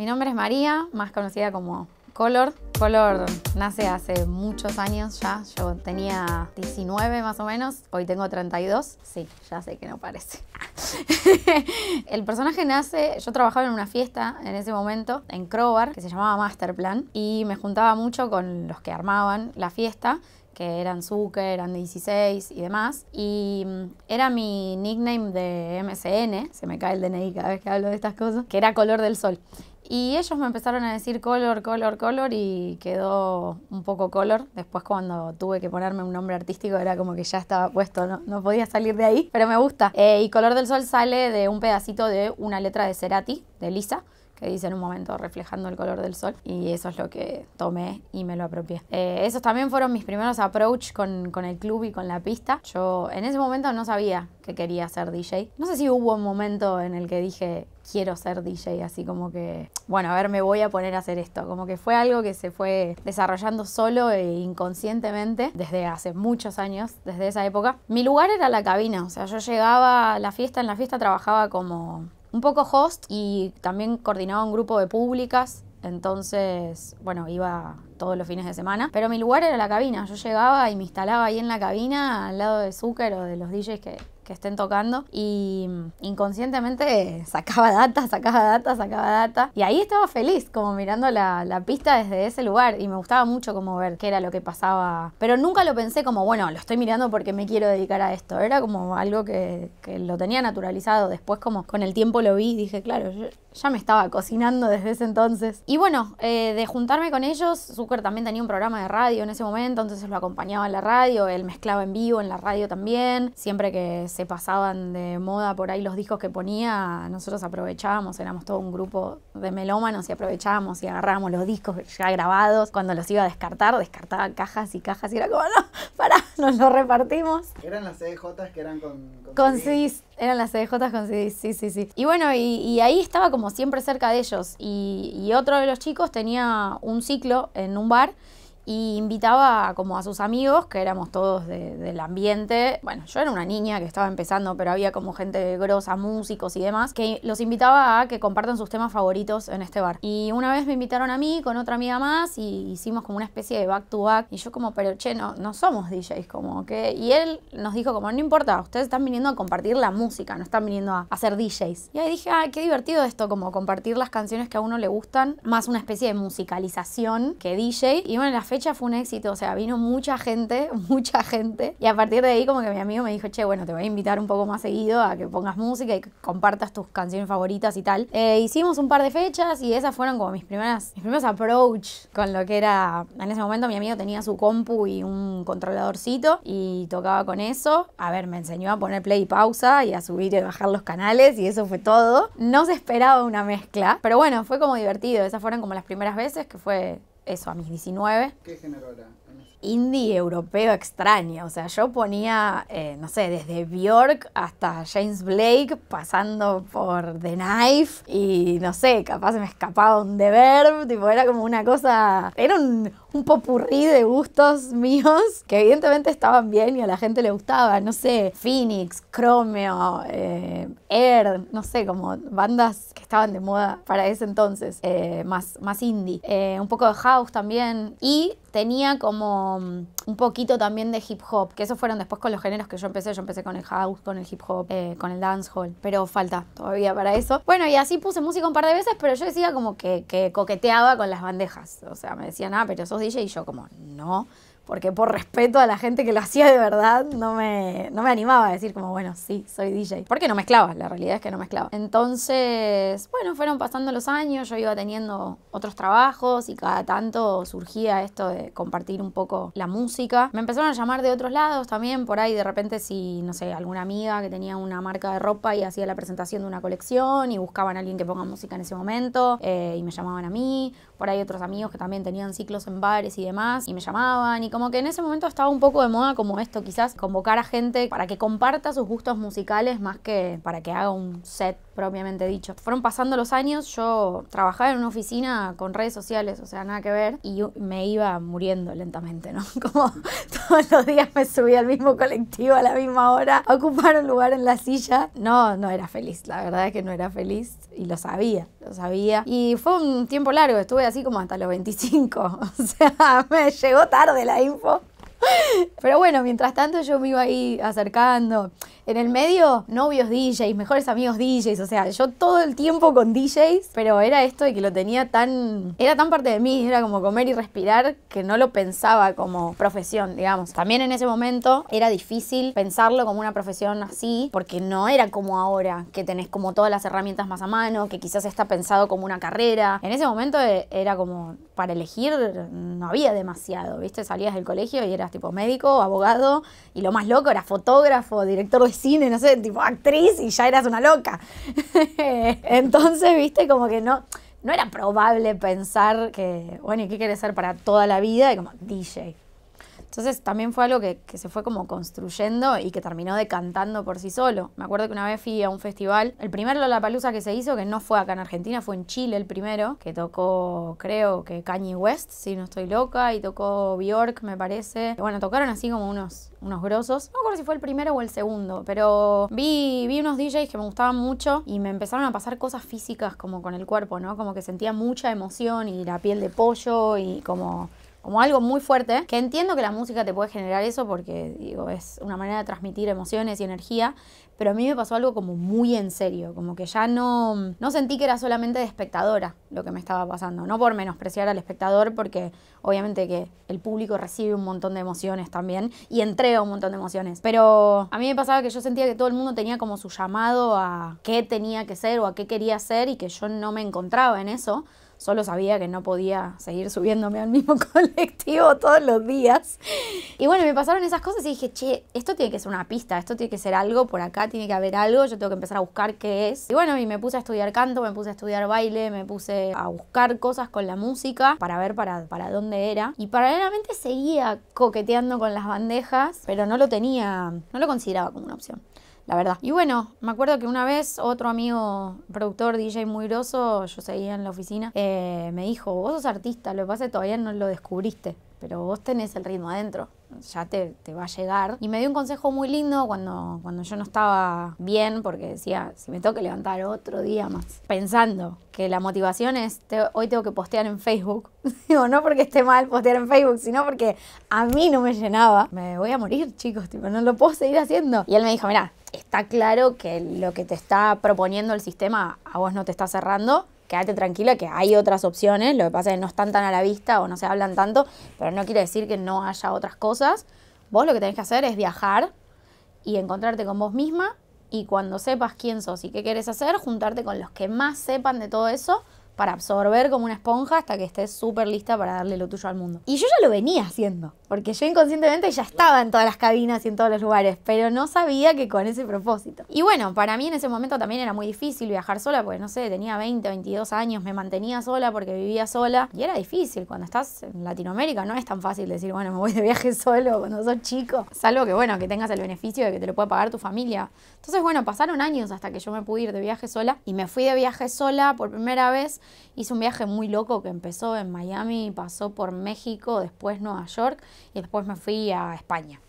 Mi nombre es María, más conocida como Color. Color nace hace muchos años ya, yo tenía 19 más o menos, hoy tengo 32, sí, ya sé que no parece. el personaje nace, yo trabajaba en una fiesta en ese momento, en Crowbar, que se llamaba Masterplan, y me juntaba mucho con los que armaban la fiesta, que eran Zucker, eran 16 y demás. Y mm, era mi nickname de MSN, se me cae el DNI cada vez que hablo de estas cosas, que era color del sol. Y ellos me empezaron a decir color, color, color y quedó un poco color. Después cuando tuve que ponerme un nombre artístico era como que ya estaba puesto, no, podía salir de ahí, pero me gusta. Eh, y Color del Sol sale de un pedacito de una letra de Cerati, de Lisa que dice en un momento reflejando el color del sol y eso es lo que tomé y me lo apropié. Eh, esos también fueron mis primeros approach con, con, el club y con la pista. Yo en ese momento no sabía que quería ser DJ. No sé si hubo un momento en el que dije quiero ser DJ, así como que, bueno, a ver, me voy a poner a hacer esto. Como que fue algo que se fue desarrollando solo e inconscientemente desde hace muchos años, desde esa época. Mi lugar era la cabina, o sea, yo llegaba a la fiesta, en la fiesta trabajaba como un poco host y también coordinaba un grupo de públicas. Entonces, bueno, iba todos los fines de semana. Pero mi lugar era la cabina. Yo llegaba y me instalaba ahí en la cabina al lado de Zucker o de los DJs que, estén tocando. Y mm, inconscientemente sacaba data, sacaba data, sacaba data. Y ahí estaba feliz, como mirando la, la pista desde ese lugar. Y me gustaba mucho como ver qué era lo que pasaba. Pero nunca lo pensé como, bueno, lo estoy mirando porque me quiero dedicar a esto. Era como algo que, que lo tenía naturalizado. Después como con el tiempo lo vi y dije, claro, yo, ya me estaba cocinando desde ese entonces. Y bueno, eh, de juntarme con ellos, Zucker también tenía un programa de radio en ese momento, entonces lo acompañaba en la radio, él mezclaba en vivo en la radio también. Siempre que se pasaban de moda por ahí los discos que ponía, nosotros aprovechábamos, éramos todo un grupo de melómanos y aprovechábamos y agarrábamos los discos ya grabados. Cuando los iba a descartar, descartaba cajas y cajas y era como, no, pará, nos lo repartimos. Eran las CDJs que eran con... Con, eran las CDJ con sí, sí, sí. Y bueno, y, ahí estaba como siempre cerca de ellos. Y, y otro de los chicos tenía un ciclo en un bar y invitaba como a sus amigos, que éramos todos del ambiente. Bueno, yo era una niña que estaba empezando, pero había como gente grosa, músicos y demás, que los invitaba a que compartan sus temas favoritos en este bar. Y una vez me invitaron a mí con otra amiga más y hicimos como una especie de back to back. Y yo como, pero che, no, no somos DJs, como que... Y él nos dijo como, no importa, ustedes están viniendo a compartir la música, no están viniendo a hacer DJs. Y ahí dije, ah, qué divertido esto, como compartir las canciones que a uno le gustan, más una especie de musicalización que DJ. Y bueno, la fecha fue un éxito, o sea, vino mucha gente, mucha gente. Y a partir de ahí como que mi amigo me dijo, che, bueno, te voy a invitar un poco más seguido a que pongas música y compartas tus canciones favoritas y tal. Eh, hicimos un par de fechas y esas fueron como mis primeras, mis primeros approach con lo que era, en ese momento mi amigo tenía su compu y un controladorcito y tocaba con eso. A ver, me enseñó a poner play y pausa y a subir y bajar los canales y eso fue todo. No se esperaba una mezcla, pero bueno, fue como divertido. Esas fueron como las primeras veces que fue eso, a mis 19. ¿Qué género era? Indie europeo extraño. O sea, yo ponía, eh, no sé, desde Bjork hasta James Blake, pasando por The Knife y no sé, capaz se me escapaba un The Tipo, era como una cosa. Era un, un popurrí de gustos míos que evidentemente estaban bien y a la gente le gustaba. No sé, Phoenix, Chromeo, eh, Air, no sé, como bandas que estaban de moda para ese entonces, eh, más, más indie. Eh, un poco de house también. Y tenía como mm, un poquito también de hip hop, que eso fueron después con los géneros que yo empecé. Yo empecé con el house, con el hip hop, eh, con el dancehall, pero falta todavía para eso. Bueno, y así puse música un par de veces, pero yo decía como que, que coqueteaba con las bandejas. O sea, me decían, ah, pero sos DJ y yo como, no porque por respeto a la gente que lo hacía de verdad, no me, no me animaba a decir como, bueno, sí, soy DJ. Porque no mezclaba, la realidad es que no mezclaba. Entonces, bueno, fueron pasando los años, yo iba teniendo otros trabajos y cada tanto surgía esto de compartir un poco la música. Me empezaron a llamar de otros lados también, por ahí de repente si, no sé, alguna amiga que tenía una marca de ropa y hacía la presentación de una colección y buscaban a alguien que ponga música en ese momento eh, y me llamaban a mí, por ahí otros amigos que también tenían ciclos en bares y demás y me llamaban y como que en ese momento estaba un poco de moda como esto, quizás convocar a gente para que comparta sus gustos musicales más que para que haga un set propiamente dicho. Fueron pasando los años, yo trabajaba en una oficina con redes sociales, o sea, nada que ver, y me iba muriendo lentamente, ¿no? Como todos los días me subía al mismo colectivo a la misma hora ocupaba un lugar en la silla. No, no era feliz, la verdad es que no era feliz y lo sabía, lo sabía. Y fue un tiempo largo, estuve así como hasta los 25, o sea, me llegó tarde la info. Pero bueno, mientras tanto yo me iba ahí acercando en el medio novios DJs, mejores amigos DJs, o sea, yo todo el tiempo con DJs, pero era esto de que lo tenía tan, era tan parte de mí, era como comer y respirar que no lo pensaba como profesión, digamos. También en ese momento era difícil pensarlo como una profesión así, porque no era como ahora, que tenés como todas las herramientas más a mano, que quizás está pensado como una carrera. En ese momento eh, era como, para elegir no había demasiado, ¿viste? Salías del colegio y eras tipo médico, abogado, y lo más loco era fotógrafo, director de cine, no sé, tipo actriz y ya eras una loca. Entonces, viste, como que no, no era probable pensar que, bueno, ¿y qué quieres ser para toda la vida? Y como DJ. Entonces también fue algo que, se fue como construyendo y que terminó decantando por sí solo. Me acuerdo que una vez fui a un festival, el primer Lollapalooza que se hizo, que no fue acá en Argentina, fue en Chile el primero, que tocó creo que Kanye West, si no estoy loca, y tocó Bjork me parece. Bueno, tocaron así como unos, unos grosos. No me acuerdo si fue el primero o el segundo, pero vi, vi unos DJs que me gustaban mucho y me empezaron a pasar cosas físicas como con el cuerpo, ¿no? Como que sentía mucha emoción y la piel de pollo y como como algo muy fuerte, que entiendo que la música te puede generar eso porque, digo, es una manera de transmitir emociones y energía, pero a mí me pasó algo como muy en serio, como que ya no, no sentí que era solamente de espectadora lo que me estaba pasando, no por menospreciar al espectador, porque obviamente que el público recibe un montón de emociones también y entrega un montón de emociones, pero a mí me pasaba que yo sentía que todo el mundo tenía como su llamado a qué tenía que ser o a qué quería ser y que yo no me encontraba en eso solo sabía que no podía seguir subiéndome al mismo colectivo todos los días. Y bueno, me pasaron esas cosas y dije, che, esto tiene que ser una pista, esto tiene que ser algo, por acá tiene que haber algo, yo tengo que empezar a buscar qué es. Y bueno, y me puse a estudiar canto, me puse a estudiar baile, me puse a buscar cosas con la música para ver para, para dónde era. Y paralelamente seguía coqueteando con las bandejas, pero no lo tenía, no lo consideraba como una opción la verdad. Y bueno, me acuerdo que una vez otro amigo productor, DJ muy groso, yo seguía en la oficina, eh, me dijo, vos sos artista, lo que pasa es que todavía no lo descubriste, pero vos tenés el ritmo adentro ya te, va a llegar. Y me dio un consejo muy lindo cuando, cuando yo no estaba bien, porque decía, si me tengo que levantar otro día más. Pensando que la motivación es, hoy tengo que postear en Facebook. Digo, no porque esté mal postear en Facebook, sino porque a mí no me llenaba. Me voy a morir, chicos, tipo, no lo puedo seguir haciendo. Y él me dijo, mira, está claro que lo que te está proponiendo el sistema a vos no te está cerrando. Quédate tranquila que hay otras opciones, lo que pasa es que no están tan a la vista o no se hablan tanto, pero no quiere decir que no haya otras cosas. Vos lo que tenés que hacer es viajar y encontrarte con vos misma y cuando sepas quién sos y qué quieres hacer, juntarte con los que más sepan de todo eso para absorber como una esponja hasta que estés súper lista para darle lo tuyo al mundo. Y yo ya lo venía haciendo porque yo inconscientemente ya estaba en todas las cabinas y en todos los lugares, pero no sabía que con ese propósito. Y bueno, para mí en ese momento también era muy difícil viajar sola, porque no sé, tenía 20, 22 años, me mantenía sola porque vivía sola, y era difícil, cuando estás en Latinoamérica no es tan fácil decir, bueno, me voy de viaje solo cuando sos chico, salvo que bueno, que tengas el beneficio de que te lo pueda pagar tu familia. Entonces bueno, pasaron años hasta que yo me pude ir de viaje sola, y me fui de viaje sola por primera vez, hice un viaje muy loco que empezó en Miami, pasó por México, después Nueva York, y después me fui a España.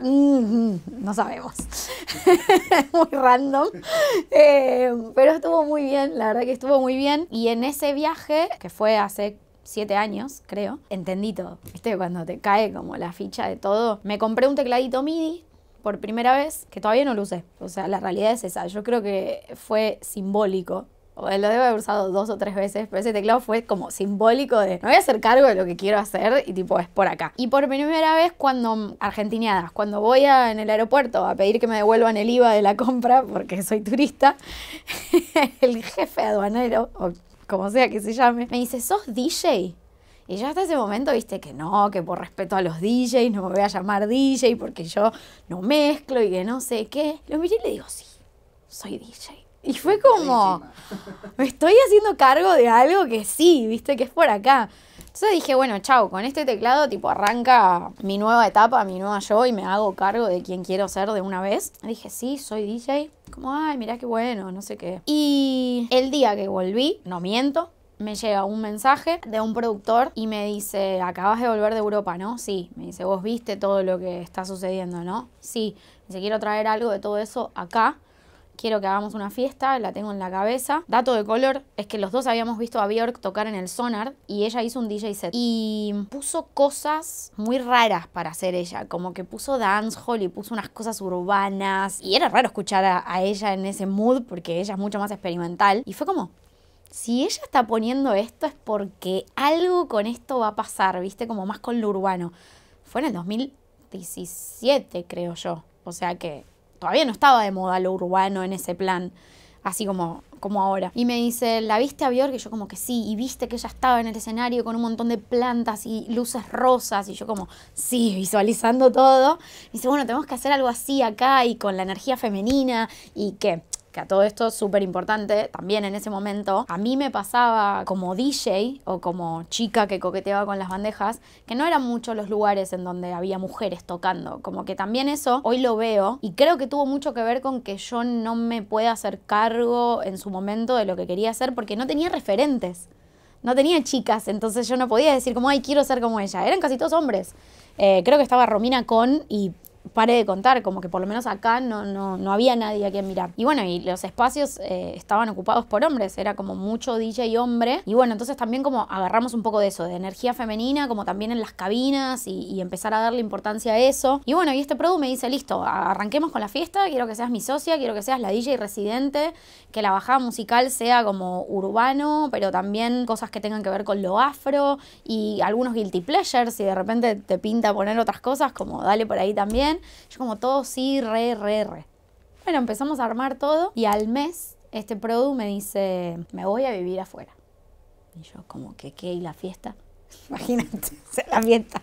no sabemos. muy random. Eh, pero estuvo muy bien, la verdad que estuvo muy bien. Y en ese viaje, que fue hace siete años, creo, entendí todo. Cuando te cae como la ficha de todo. Me compré un tecladito MIDI por primera vez, que todavía no lo usé. O sea, la realidad es esa. Yo creo que fue simbólico lo debo haber usado dos o tres veces, pero ese teclado fue como simbólico de me voy a hacer cargo de lo que quiero hacer y tipo es por acá. Y por primera vez cuando, argentineadas, cuando voy en el aeropuerto a pedir que me devuelvan el IVA de la compra porque soy turista, el jefe aduanero, o como sea que se llame, me dice, ¿sos DJ? Y yo hasta ese momento, viste, que no, que por respeto a los DJs, no me voy a llamar DJ porque yo no mezclo y que no sé qué. Lo miré y le digo, sí, soy DJ. Y fue como, me estoy haciendo cargo de algo que sí, viste, que es por acá. Entonces dije, bueno, chau, con este teclado tipo arranca mi nueva etapa, mi nueva yo y me hago cargo de quien quiero ser de una vez. dije, sí, soy DJ. Como, ay, mirá qué bueno, no sé qué. Y el día que volví, no miento, me llega un mensaje de un productor y me dice, acabas de volver de Europa, ¿no? Sí, me dice, vos viste todo lo que está sucediendo, ¿no? Sí, dice, quiero traer algo de todo eso acá quiero que hagamos una fiesta, la tengo en la cabeza. Dato de color es que los dos habíamos visto a Bjork tocar en el Sonar y ella hizo un DJ set y puso cosas muy raras para hacer ella, como que puso dancehall y puso unas cosas urbanas y era raro escuchar a, a ella en ese mood porque ella es mucho más experimental y fue como, si ella está poniendo esto es porque algo con esto va a pasar, ¿viste? Como más con lo urbano. Fue en el 2017, creo yo. O sea que todavía no estaba de moda lo urbano en ese plan, así como, como ahora. Y me dice, ¿la viste a Bjork? Y yo como que sí, y viste que ella estaba en el escenario con un montón de plantas y luces rosas, y yo como, sí, visualizando todo. dice, bueno, tenemos que hacer algo así acá y con la energía femenina y que que a todo esto es súper importante, también en ese momento, a mí me pasaba como DJ o como chica que coqueteaba con las bandejas, que no eran muchos los lugares en donde había mujeres tocando, como que también eso hoy lo veo y creo que tuvo mucho que ver con que yo no me pueda hacer cargo en su momento de lo que quería hacer porque no tenía referentes. No tenía chicas, entonces yo no podía decir como, ay, quiero ser como ella. Eran casi todos hombres. Eh, creo que estaba Romina Con y pare de contar, como que por lo menos acá no, no, no había nadie a quien mirar. Y bueno, y los espacios eh, estaban ocupados por hombres, era como mucho DJ hombre. Y bueno, entonces también como agarramos un poco de eso, de energía femenina, como también en las cabinas y, y empezar a darle importancia a eso. Y bueno, y este produ me dice, listo, arranquemos con la fiesta, quiero que seas mi socia, quiero que seas la DJ residente, que la bajada musical sea como urbano, pero también cosas que tengan que ver con lo afro y algunos guilty pleasures, y de repente te pinta poner otras cosas, como dale por ahí también. Yo como todo sí, re, re, re. Bueno, empezamos a armar todo y al mes este produ me dice, me voy a vivir afuera. Y yo como que, ¿qué? ¿Y la fiesta? Imagínate, la fiesta.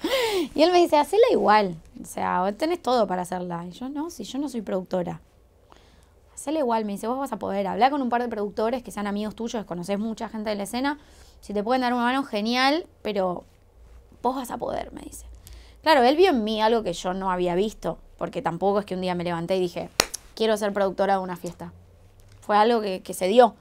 Y él me dice, hacela igual. O sea, tenés todo para hacerla. Y yo, no, si yo no soy productora. Hacela igual. Me dice, vos vas a poder hablar con un par de productores que sean amigos tuyos, Conocés mucha gente de la escena. Si te pueden dar una mano, genial, pero vos vas a poder, me dice. Claro, él vio en mí algo que yo no había visto, porque tampoco es que un día me levanté y dije, quiero ser productora de una fiesta. Fue algo que, se dio.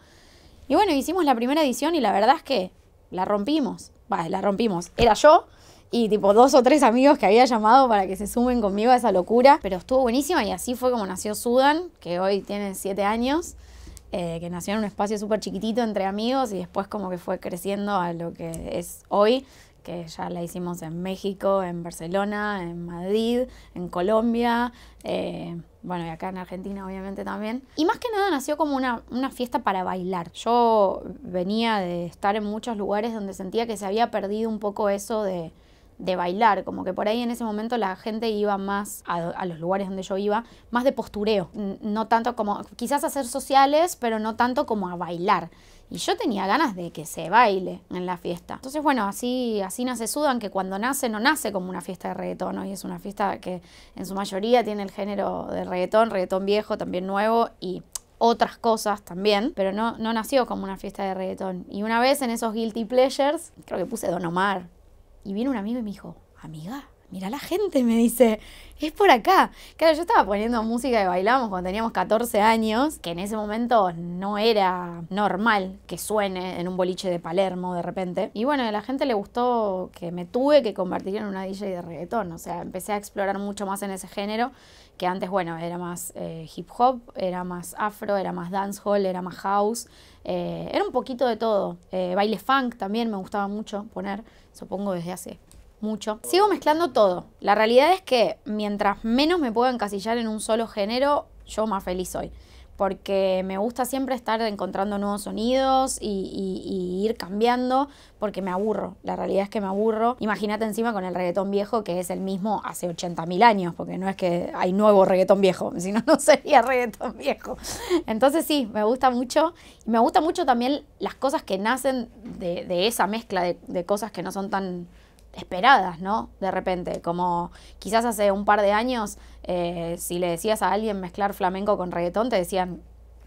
Y bueno, hicimos la primera edición y la verdad es que la rompimos. Va, la rompimos. Era yo y tipo dos o tres amigos que había llamado para que se sumen conmigo a esa locura. Pero estuvo buenísima y así fue como nació Sudan, que hoy tiene siete años. Eh, que nació en un espacio súper chiquitito entre amigos y después como que fue creciendo a lo que es hoy que ya la hicimos en México, en Barcelona, en Madrid, en Colombia, eh, bueno, y acá en Argentina obviamente también. Y más que nada nació como una, fiesta para bailar. Yo venía de estar en muchos lugares donde sentía que se había perdido un poco eso de, bailar, como que por ahí en ese momento la gente iba más a, los lugares donde yo iba, más de postureo, no tanto como, quizás hacer sociales, pero no tanto como a bailar. Y yo tenía ganas de que se baile en la fiesta. Entonces, bueno, así, así nace Sudan, que cuando nace no nace como una fiesta de reggaetón. Hoy es una fiesta que en su mayoría tiene el género de reggaetón, reggaetón viejo, también nuevo y otras cosas también, pero no, no nació como una fiesta de reggaetón. Y una vez en esos guilty pleasures, creo que puse Don Omar. Y vino un amigo y me dijo, amiga, mira la gente, me dice, es por acá. Claro, yo estaba poniendo música y bailamos cuando teníamos 14 años, que en ese momento no era normal que suene en un boliche de Palermo de repente. Y bueno, a la gente le gustó que me tuve que convertir en una DJ de reggaetón, o sea, empecé a explorar mucho más en ese género, que antes, bueno, era más eh, hip hop, era más afro, era más dancehall, era más house, eh, era un poquito de todo. Eh, baile funk también me gustaba mucho poner, supongo desde hace mucho. Sigo mezclando todo. La realidad es que mientras menos me puedo encasillar en un solo género, yo más feliz soy. Porque me gusta siempre estar encontrando nuevos sonidos y, ir cambiando, porque me aburro. La realidad es que me aburro. Imagínate encima con el reggaetón viejo, que es el mismo hace 80.000 años, porque no es que hay nuevo reggaetón viejo, sino no, no sería reggaetón viejo. Entonces sí, me gusta mucho. Y me gusta mucho también las cosas que nacen de, esa mezcla de cosas que no son tan esperadas, ¿no? De repente, como quizás hace un par de años, eh, si le decías a alguien mezclar flamenco con reggaetón, te decían,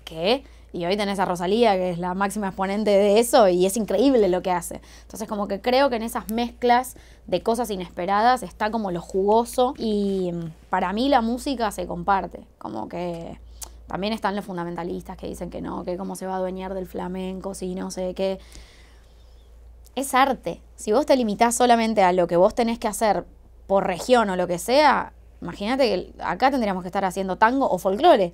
¿qué? Y hoy tenés a Rosalía, que es la máxima exponente de eso, y es increíble lo que hace. Entonces, como que creo que en esas mezclas de cosas inesperadas está como lo jugoso, y para mí la música se comparte, como que... También están los fundamentalistas que dicen que no, que cómo se va a adueñar del flamenco, si no sé qué es arte. Si vos te limitás solamente a lo que vos tenés que hacer por región o lo que sea, imagínate que acá tendríamos que estar haciendo tango o folclore.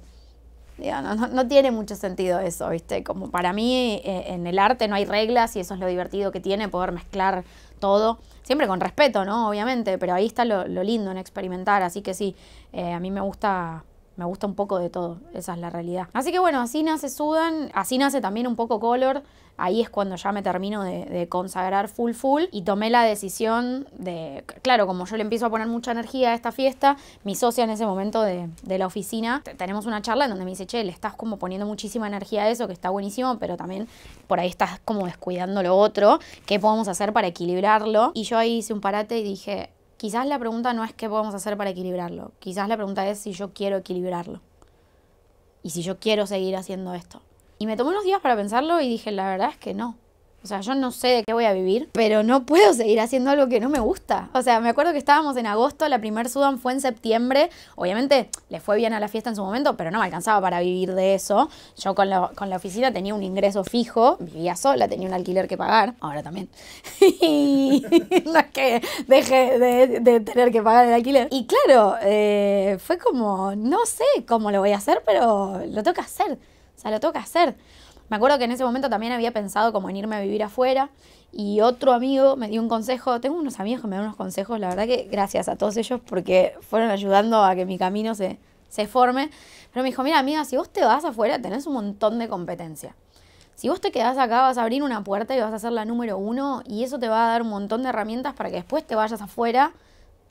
no, tiene mucho sentido eso, ¿viste? Como para mí eh, en el arte no hay reglas y eso es lo divertido que tiene, poder mezclar todo, siempre con respeto, ¿no? Obviamente, pero ahí está lo, lindo en experimentar, así que sí, eh, a mí me gusta me gusta un poco de todo, esa es la realidad. Así que bueno, así nace Sudan, así nace también un poco Color, ahí es cuando ya me termino de, consagrar full full y tomé la decisión de, claro, como yo le empiezo a poner mucha energía a esta fiesta, mi socia en ese momento de, de la oficina, tenemos una charla en donde me dice, che, le estás como poniendo muchísima energía a eso, que está buenísimo, pero también por ahí estás como descuidando lo otro, ¿qué podemos hacer para equilibrarlo? Y yo ahí hice un parate y dije, Quizás la pregunta no es qué podemos hacer para equilibrarlo, quizás la pregunta es si yo quiero equilibrarlo y si yo quiero seguir haciendo esto. Y me tomé unos días para pensarlo y dije, la verdad es que no. O sea, yo no sé de qué voy a vivir, pero no puedo seguir haciendo algo que no me gusta. O sea, me acuerdo que estábamos en agosto, la primer Sudan fue en septiembre. Obviamente le fue bien a la fiesta en su momento, pero no me alcanzaba para vivir de eso. Yo con, la oficina tenía un ingreso fijo, vivía sola, tenía un alquiler que pagar, ahora también. y no es que deje de, tener que pagar el alquiler. Y claro, eh, fue como, no sé cómo lo voy a hacer, pero lo toca hacer. O sea, lo toca hacer. Me acuerdo que en ese momento también había pensado como en irme a vivir afuera y otro amigo me dio un consejo, tengo unos amigos que me dan unos consejos, la verdad que gracias a todos ellos porque fueron ayudando a que mi camino se, se forme, pero me dijo, mira amiga, si vos te vas afuera tenés un montón de competencia. Si vos te quedás acá vas a abrir una puerta y vas a ser la número uno y eso te va a dar un montón de herramientas para que después te vayas afuera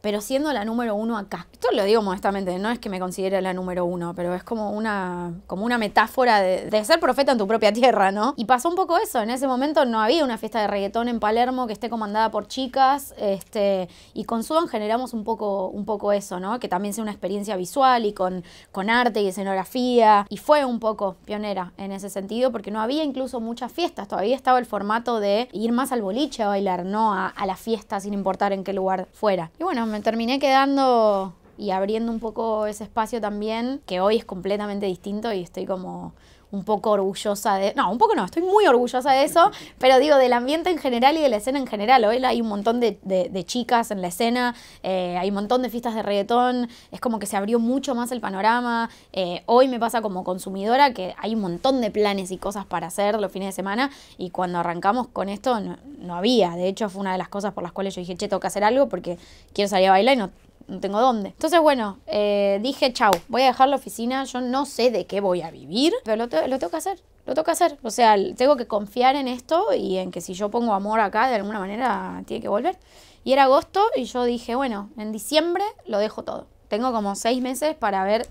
pero siendo la número uno acá. Esto lo digo modestamente, no es que me considere la número uno, pero es como una, como una metáfora de, ser profeta en tu propia tierra, ¿no? Y pasó un poco eso, en ese momento no había una fiesta de reggaetón en Palermo que esté comandada por chicas, este, y con Sudan generamos un poco, un poco eso, ¿no? Que también sea una experiencia visual y con, con arte y escenografía, y fue un poco pionera en ese sentido, porque no había incluso muchas fiestas, todavía estaba el formato de ir más al boliche a bailar, no a, la fiesta sin importar en qué lugar fuera. Y bueno, me terminé quedando y abriendo un poco ese espacio también, que hoy es completamente distinto y estoy como un poco orgullosa de, no, un poco no, estoy muy orgullosa de eso, pero digo, del ambiente en general y de la escena en general. Hoy hay un montón de, de, chicas en la escena, eh, hay un montón de fiestas de reggaetón, es como que se abrió mucho más el panorama. Eh, hoy me pasa como consumidora que hay un montón de planes y cosas para hacer los fines de semana y cuando arrancamos con esto no, no había, de hecho fue una de las cosas por las cuales yo dije, che, tengo que hacer algo porque quiero salir a bailar y no no tengo dónde. Entonces, bueno, eh, dije, chau, voy a dejar la oficina, yo no sé de qué voy a vivir, pero lo, tengo que hacer lo que hacer. O sea, tengo que confiar en esto y en que si yo pongo amor acá, de alguna manera tiene que volver. Y era agosto y yo dije, bueno, en diciembre lo dejo todo. Tengo como seis meses para ver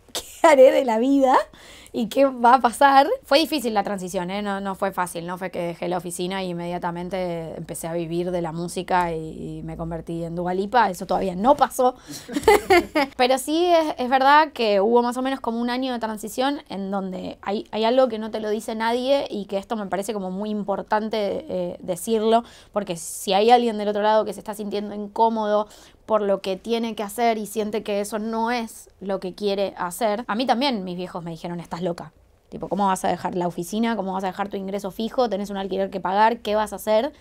qué haré de la vida y qué va a pasar. Fue difícil la transición, ¿eh? no, fue fácil, no fue que dejé la oficina y inmediatamente empecé a vivir de la música y, me convertí en Dualipa, eso todavía no pasó. Pero sí es, verdad que hubo más o menos como un año de transición en donde hay, algo que no te lo dice nadie y que esto me parece como muy importante eh, decirlo, porque si hay alguien del otro lado que se está sintiendo incómodo por lo que tiene que hacer y siente que eso no es lo que quiere hacer. A mí también mis viejos me dijeron, estás loca. Tipo, ¿cómo vas a dejar la oficina? ¿Cómo vas a dejar tu ingreso fijo? ¿Tenés un alquiler que pagar? ¿Qué vas a hacer?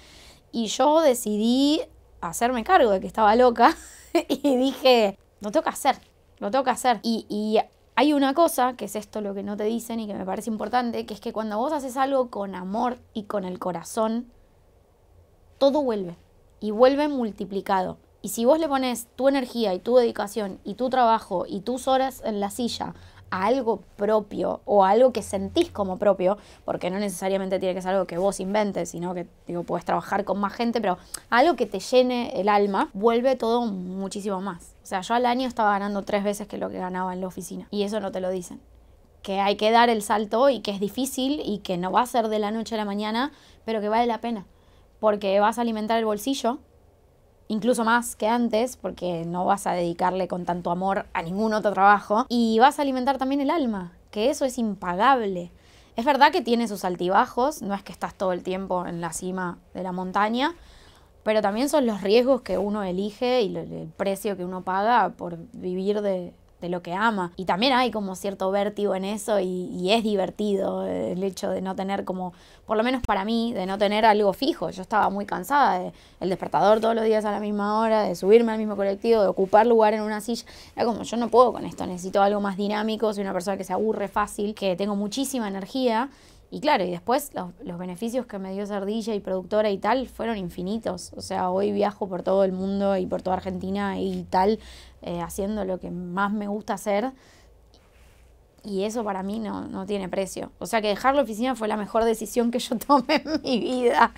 Y yo decidí hacerme cargo de que estaba loca y dije, lo tengo que hacer, lo tengo que hacer. Y, y hay una cosa, que es esto lo que no te dicen y que me parece importante, que es que cuando vos haces algo con amor y con el corazón, todo vuelve y vuelve multiplicado. Y si vos le pones tu energía y tu dedicación y tu trabajo y tus horas en la silla a algo propio o algo que sentís como propio, porque no necesariamente tiene que ser algo que vos inventes, sino que digo, puedes trabajar con más gente, pero algo que te llene el alma, vuelve todo muchísimo más. O sea, yo al año estaba ganando tres veces que lo que ganaba en la oficina y eso no te lo dicen que hay que dar el salto y que es difícil y que no va a ser de la noche a la mañana, pero que vale la pena, porque vas a alimentar el bolsillo, incluso más que antes, porque no vas a dedicarle con tanto amor a ningún otro trabajo, y vas a alimentar también el alma, que eso es impagable. Es verdad que tiene sus altibajos, no es que estás todo el tiempo en la cima de la montaña, pero también son los riesgos que uno elige y el precio que uno paga por vivir de, de lo que ama. Y también hay como cierto vértigo en eso y, es divertido el hecho de no tener como, por lo menos para mí, de no tener algo fijo. Yo estaba muy cansada del despertador todos los días a la misma hora, de subirme al mismo colectivo, de ocupar lugar en una silla. Era como, yo no puedo con esto, necesito algo más dinámico, soy una persona que se aburre fácil, que tengo muchísima energía y claro, y después los, beneficios que me dio ser y productora y tal fueron infinitos. O sea, hoy viajo por todo el mundo y por toda Argentina y tal, eh, haciendo lo que más me gusta hacer. Y eso para mí no, no tiene precio. O sea que dejar la oficina fue la mejor decisión que yo tomé en mi vida.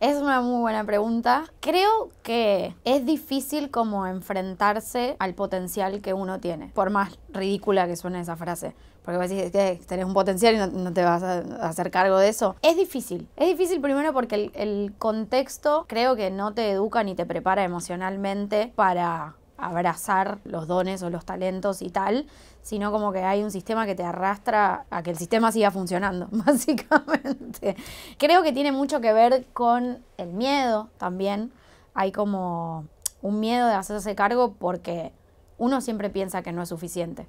Es una muy buena pregunta. Creo que es difícil como enfrentarse al potencial que uno tiene, por más ridícula que suene esa frase. Porque vos decís que tenés un potencial y no, te vas a hacer cargo de eso. Es difícil. Es difícil primero porque el contexto creo que no te educa ni te prepara emocionalmente para abrazar los dones o los talentos y tal, sino como que hay un sistema que te arrastra a que el sistema siga funcionando, básicamente. Creo que tiene mucho que ver con el miedo también. Hay como un miedo de hacerse cargo porque uno siempre piensa que no es suficiente.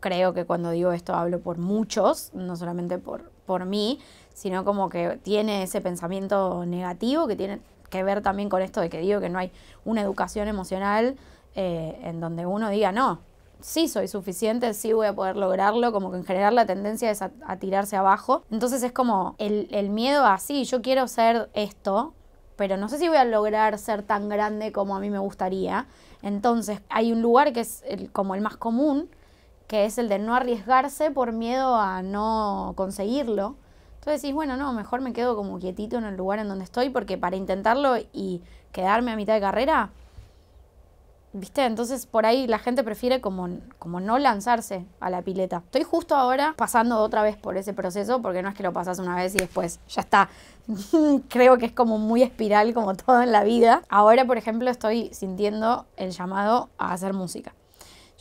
Creo que cuando digo esto hablo por muchos, no solamente por, por mí, sino como que tiene ese pensamiento negativo que tiene que ver también con esto de que digo que no hay una educación emocional eh, en donde uno diga, no, sí soy suficiente, sí voy a poder lograrlo, como que en general la tendencia es a, tirarse abajo. Entonces es como el, miedo a, sí, yo quiero ser esto, pero no sé si voy a lograr ser tan grande como a mí me gustaría. Entonces hay un lugar que es el, como el más común, que es el de no arriesgarse por miedo a no conseguirlo. Entonces decís, bueno, no, mejor me quedo como quietito en el lugar en donde estoy porque para intentarlo y quedarme a mitad de carrera, ¿viste? Entonces por ahí la gente prefiere como, como no lanzarse a la pileta. Estoy justo ahora pasando otra vez por ese proceso porque no es que lo pasas una vez y después ya está. Creo que es como muy espiral como todo en la vida. Ahora, por ejemplo, estoy sintiendo el llamado a hacer música.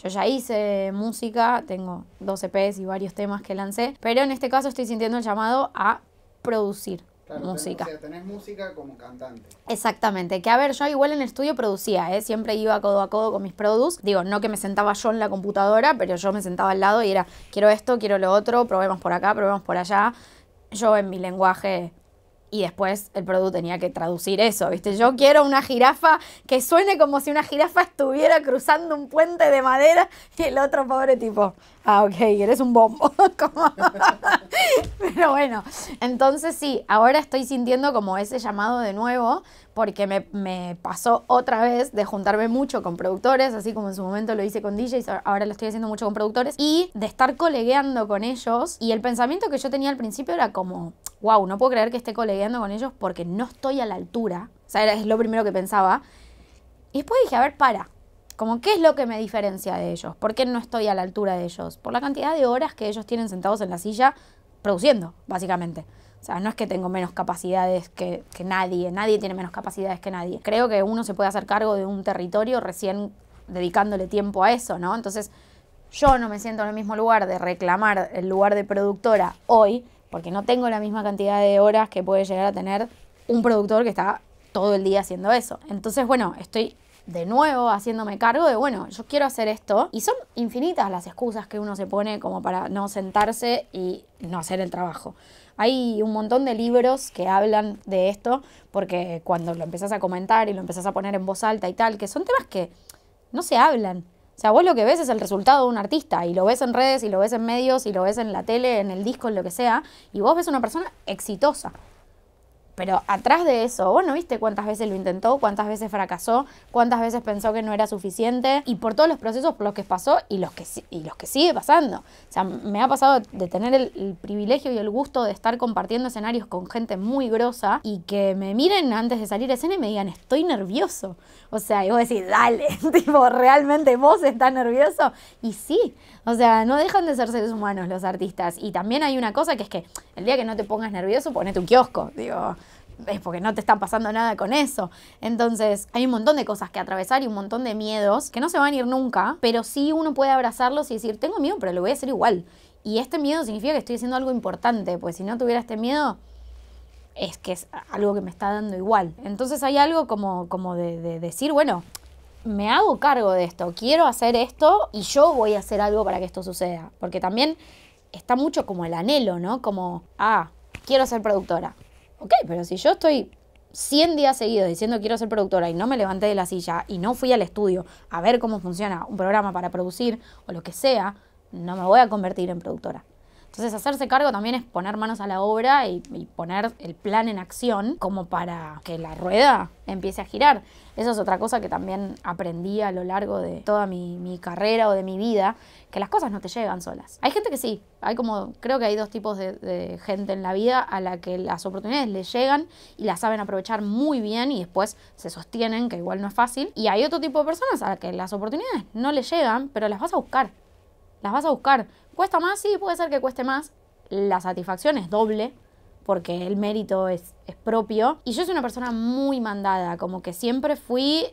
Yo ya hice música, tengo 12 EPs y varios temas que lancé, pero en este caso estoy sintiendo el llamado a producir. música. música como cantante. Exactamente. Que a ver, yo igual en el estudio producía, ¿eh? Siempre iba codo a codo con mis produce. Digo, no que me sentaba yo en la computadora, pero yo me sentaba al lado y era, quiero esto, quiero lo otro, probemos por acá, probemos por allá. Yo en mi lenguaje y después el producto tenía que traducir eso, ¿viste? Yo quiero una jirafa que suene como si una jirafa estuviera cruzando un puente de madera y el otro pobre tipo, Ah, ok, eres un bombo. Pero bueno, entonces sí, ahora estoy sintiendo como ese llamado de nuevo, porque me, pasó otra vez de juntarme mucho con productores, así como en su momento lo hice con DJs, ahora lo estoy haciendo mucho con productores, y de estar colegueando con ellos. Y el pensamiento que yo tenía al principio era como, wow, no puedo creer que esté colegueando con ellos porque no estoy a la altura. O sea, es lo primero que pensaba. Y después dije, a ver, para, como, ¿qué es lo que me diferencia de ellos? ¿Por qué no estoy a la altura de ellos? Por la cantidad de horas que ellos tienen sentados en la silla produciendo, básicamente. O sea, no es que tengo menos capacidades que, que nadie, nadie tiene menos capacidades que nadie. Creo que uno se puede hacer cargo de un territorio recién dedicándole tiempo a eso, ¿no? Entonces, yo no me siento en el mismo lugar de reclamar el lugar de productora hoy, porque no tengo la misma cantidad de horas que puede llegar a tener un productor que está todo el día haciendo eso. Entonces, bueno, estoy de nuevo haciéndome cargo de, bueno, yo quiero hacer esto. Y son infinitas las excusas que uno se pone como para no sentarse y no hacer el trabajo. Hay un montón de libros que hablan de esto, porque cuando lo empezás a comentar y lo empezás a poner en voz alta y tal, que son temas que no se hablan. O sea, vos lo que ves es el resultado de un artista y lo ves en redes y lo ves en medios y lo ves en la tele, en el disco, en lo que sea, y vos ves una persona exitosa. Pero atrás de eso, vos no viste cuántas veces lo intentó, cuántas veces fracasó, cuántas veces pensó que no era suficiente y por todos los procesos por los que pasó y los que, y los que sigue pasando. O sea, me ha pasado de tener el, privilegio y el gusto de estar compartiendo escenarios con gente muy grosa y que me miren antes de salir a escena y me digan, estoy nervioso. O sea, y vos decís, dale, tipo, ¿realmente vos estás nervioso? Y sí, o sea, no dejan de ser seres humanos los artistas. Y también hay una cosa que es que el día que no te pongas nervioso, ponete un kiosco, digo es porque no te está pasando nada con eso. Entonces, hay un montón de cosas que atravesar y un montón de miedos que no se van a ir nunca, pero sí uno puede abrazarlos y decir, tengo miedo, pero lo voy a hacer igual. Y este miedo significa que estoy haciendo algo importante, pues si no tuviera este miedo, es que es algo que me está dando igual. Entonces hay algo como, como de, de decir, bueno, me hago cargo de esto, quiero hacer esto y yo voy a hacer algo para que esto suceda. Porque también está mucho como el anhelo, ¿no? Como, ah, quiero ser productora. Ok, pero si yo estoy 100 días seguidos diciendo quiero ser productora y no me levanté de la silla y no fui al estudio a ver cómo funciona un programa para producir o lo que sea, no me voy a convertir en productora. Entonces hacerse cargo también es poner manos a la obra y, poner el plan en acción como para que la rueda empiece a girar. Eso es otra cosa que también aprendí a lo largo de toda mi, carrera o de mi vida, que las cosas no te llegan solas. Hay gente que sí, hay como, creo que hay dos tipos de, de gente en la vida a la que las oportunidades le llegan y las saben aprovechar muy bien y después se sostienen, que igual no es fácil. Y hay otro tipo de personas a las que las oportunidades no le llegan, pero las vas a buscar. Las vas a buscar ¿Cuesta más? Sí, puede ser que cueste más. La satisfacción es doble porque el mérito es, es propio. Y yo soy una persona muy mandada, como que siempre fui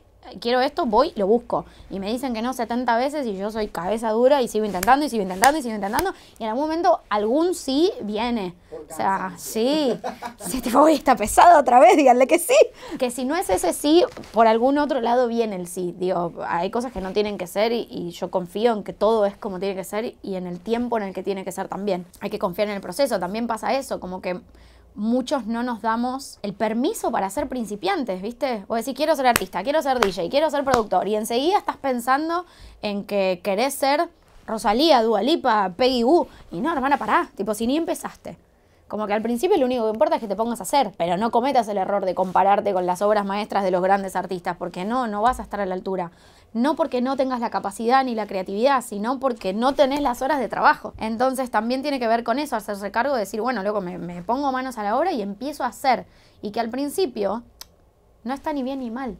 quiero esto, voy, lo busco. Y me dicen que no 70 veces y yo soy cabeza dura y sigo intentando y sigo intentando y sigo intentando. Y en algún momento algún sí viene. O sea, sí. Si te uy, está pesado otra vez, díganle que sí. Que si no es ese sí, por algún otro lado viene el sí. Digo, hay cosas que no tienen que ser y, y yo confío en que todo es como tiene que ser y en el tiempo en el que tiene que ser también. Hay que confiar en el proceso, también pasa eso, como que muchos no nos damos el permiso para ser principiantes, ¿viste? O decir, quiero ser artista, quiero ser DJ, quiero ser productor. Y enseguida estás pensando en que querés ser Rosalía, Dualipa, Peggy Wu. Y no, hermana, pará. Tipo, si ni empezaste. Como que al principio lo único que importa es que te pongas a hacer, pero no cometas el error de compararte con las obras maestras de los grandes artistas, porque no, no vas a estar a la altura no porque no tengas la capacidad ni la creatividad, sino porque no tenés las horas de trabajo. Entonces también tiene que ver con eso, hacerse cargo de decir, bueno, luego me, pongo manos a la obra y empiezo a hacer. Y que al principio no está ni bien ni mal.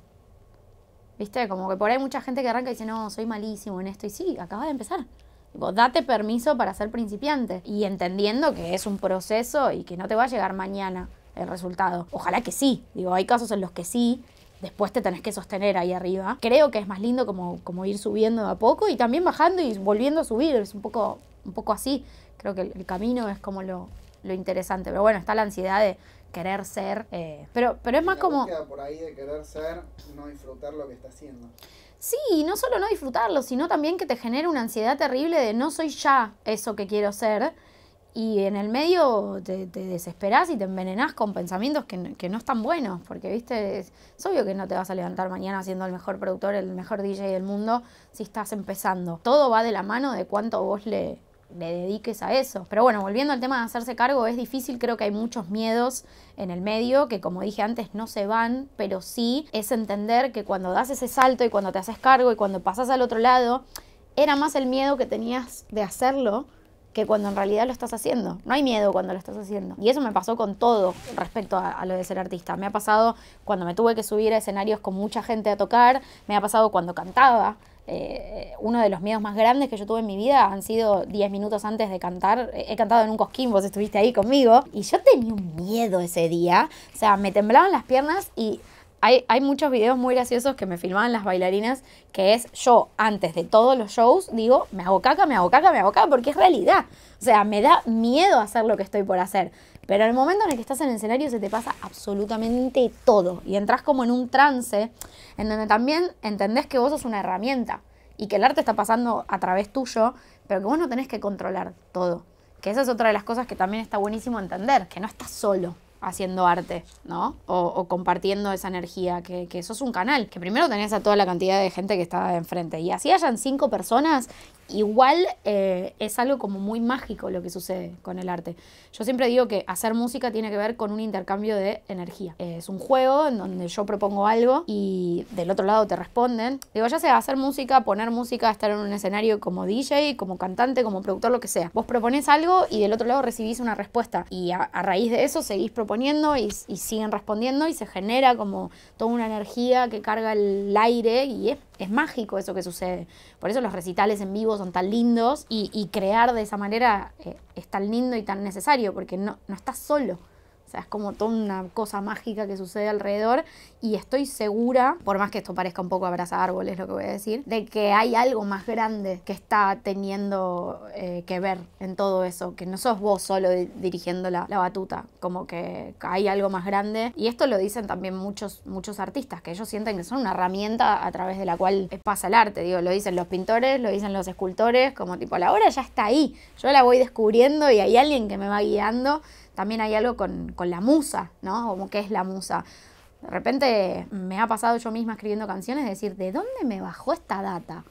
¿Viste? Como que por ahí hay mucha gente que arranca y dice, no, soy malísimo en esto. Y sí, acaba de empezar. Tipo, date permiso para ser principiante. Y entendiendo que es un proceso y que no te va a llegar mañana el resultado. Ojalá que sí. Digo, hay casos en los que sí, después te tenés que sostener ahí arriba. Creo que es más lindo como, como ir subiendo a poco y también bajando y volviendo a subir. Es un poco, un poco así. Creo que el, camino es como lo, interesante. Pero bueno, está la ansiedad de querer ser. Eh, pero, pero es más como. por ahí querer ser, no disfrutar lo que haciendo. Sí, no solo no disfrutarlo, sino también que te genera una ansiedad terrible de no soy ya eso que quiero ser y en el medio te, desesperás y te envenenás con pensamientos que, no están buenos, porque viste, es, obvio que no te vas a levantar mañana siendo el mejor productor, el mejor DJ del mundo, si estás empezando. Todo va de la mano de cuánto vos le, le dediques a eso. Pero bueno, volviendo al tema de hacerse cargo, es difícil, creo que hay muchos miedos en el medio que como dije antes no se van, pero sí es entender que cuando das ese salto y cuando te haces cargo y cuando pasas al otro lado, era más el miedo que tenías de hacerlo que cuando en realidad lo estás haciendo. No hay miedo cuando lo estás haciendo. Y eso me pasó con todo respecto a, lo de ser artista. Me ha pasado cuando me tuve que subir a escenarios con mucha gente a tocar, me ha pasado cuando cantaba. Eh, uno de los miedos más grandes que yo tuve en mi vida han sido 10 minutos antes de cantar. He cantado en un cosquín, vos estuviste ahí conmigo. Y yo tenía un miedo ese día. O sea, me temblaban las piernas y hay, muchos videos muy graciosos que me filmaban las bailarinas, que es yo antes de todos los shows digo, me hago caca, me hago caca, me hago caca, porque es realidad. O sea, me da miedo hacer lo que estoy por hacer. Pero en el momento en el que estás en el escenario se te pasa absolutamente todo y entras como en un trance en donde también entendés que vos sos una herramienta y que el arte está pasando a través tuyo, pero que vos no tenés que controlar todo. Que esa es otra de las cosas que también está buenísimo entender, que no estás solo haciendo arte, ¿no? O, compartiendo esa energía, que, que, sos un canal, que primero tenés a toda la cantidad de gente que está enfrente. Y así hayan cinco personas igual eh, es algo como muy mágico lo que sucede con el arte. Yo siempre digo que hacer música tiene que ver con un intercambio de energía. Eh, es un juego en donde yo propongo algo y del otro lado te responden. Digo, ya sea hacer música, poner música, estar en un escenario como DJ, como cantante, como productor, lo que sea. Vos proponés algo y del otro lado recibís una respuesta. Y a, raíz de eso seguís proponiendo y, y siguen respondiendo y se genera como toda una energía que carga el aire y es es mágico eso que sucede. Por eso los recitales en vivo son tan lindos y, crear de esa manera eh, es tan lindo y tan necesario, porque no, no estás solo es como toda una cosa mágica que sucede alrededor y estoy segura, por más que esto parezca un poco abrazar árboles lo que voy a decir, de que hay algo más grande que está teniendo eh, que ver en todo eso, que no sos vos solo dirigiendo la, batuta, como que hay algo más grande. Y esto lo dicen también muchos, muchos artistas, que ellos sienten que son una herramienta a través de la cual pasa el arte, digo, lo dicen los pintores, lo dicen los escultores, como tipo, la obra ya está ahí, yo la voy descubriendo y hay alguien que me va guiando también hay algo con, la musa, ¿no? Como qué es la musa. De repente me ha pasado yo misma escribiendo canciones decir, ¿de dónde me bajó esta data?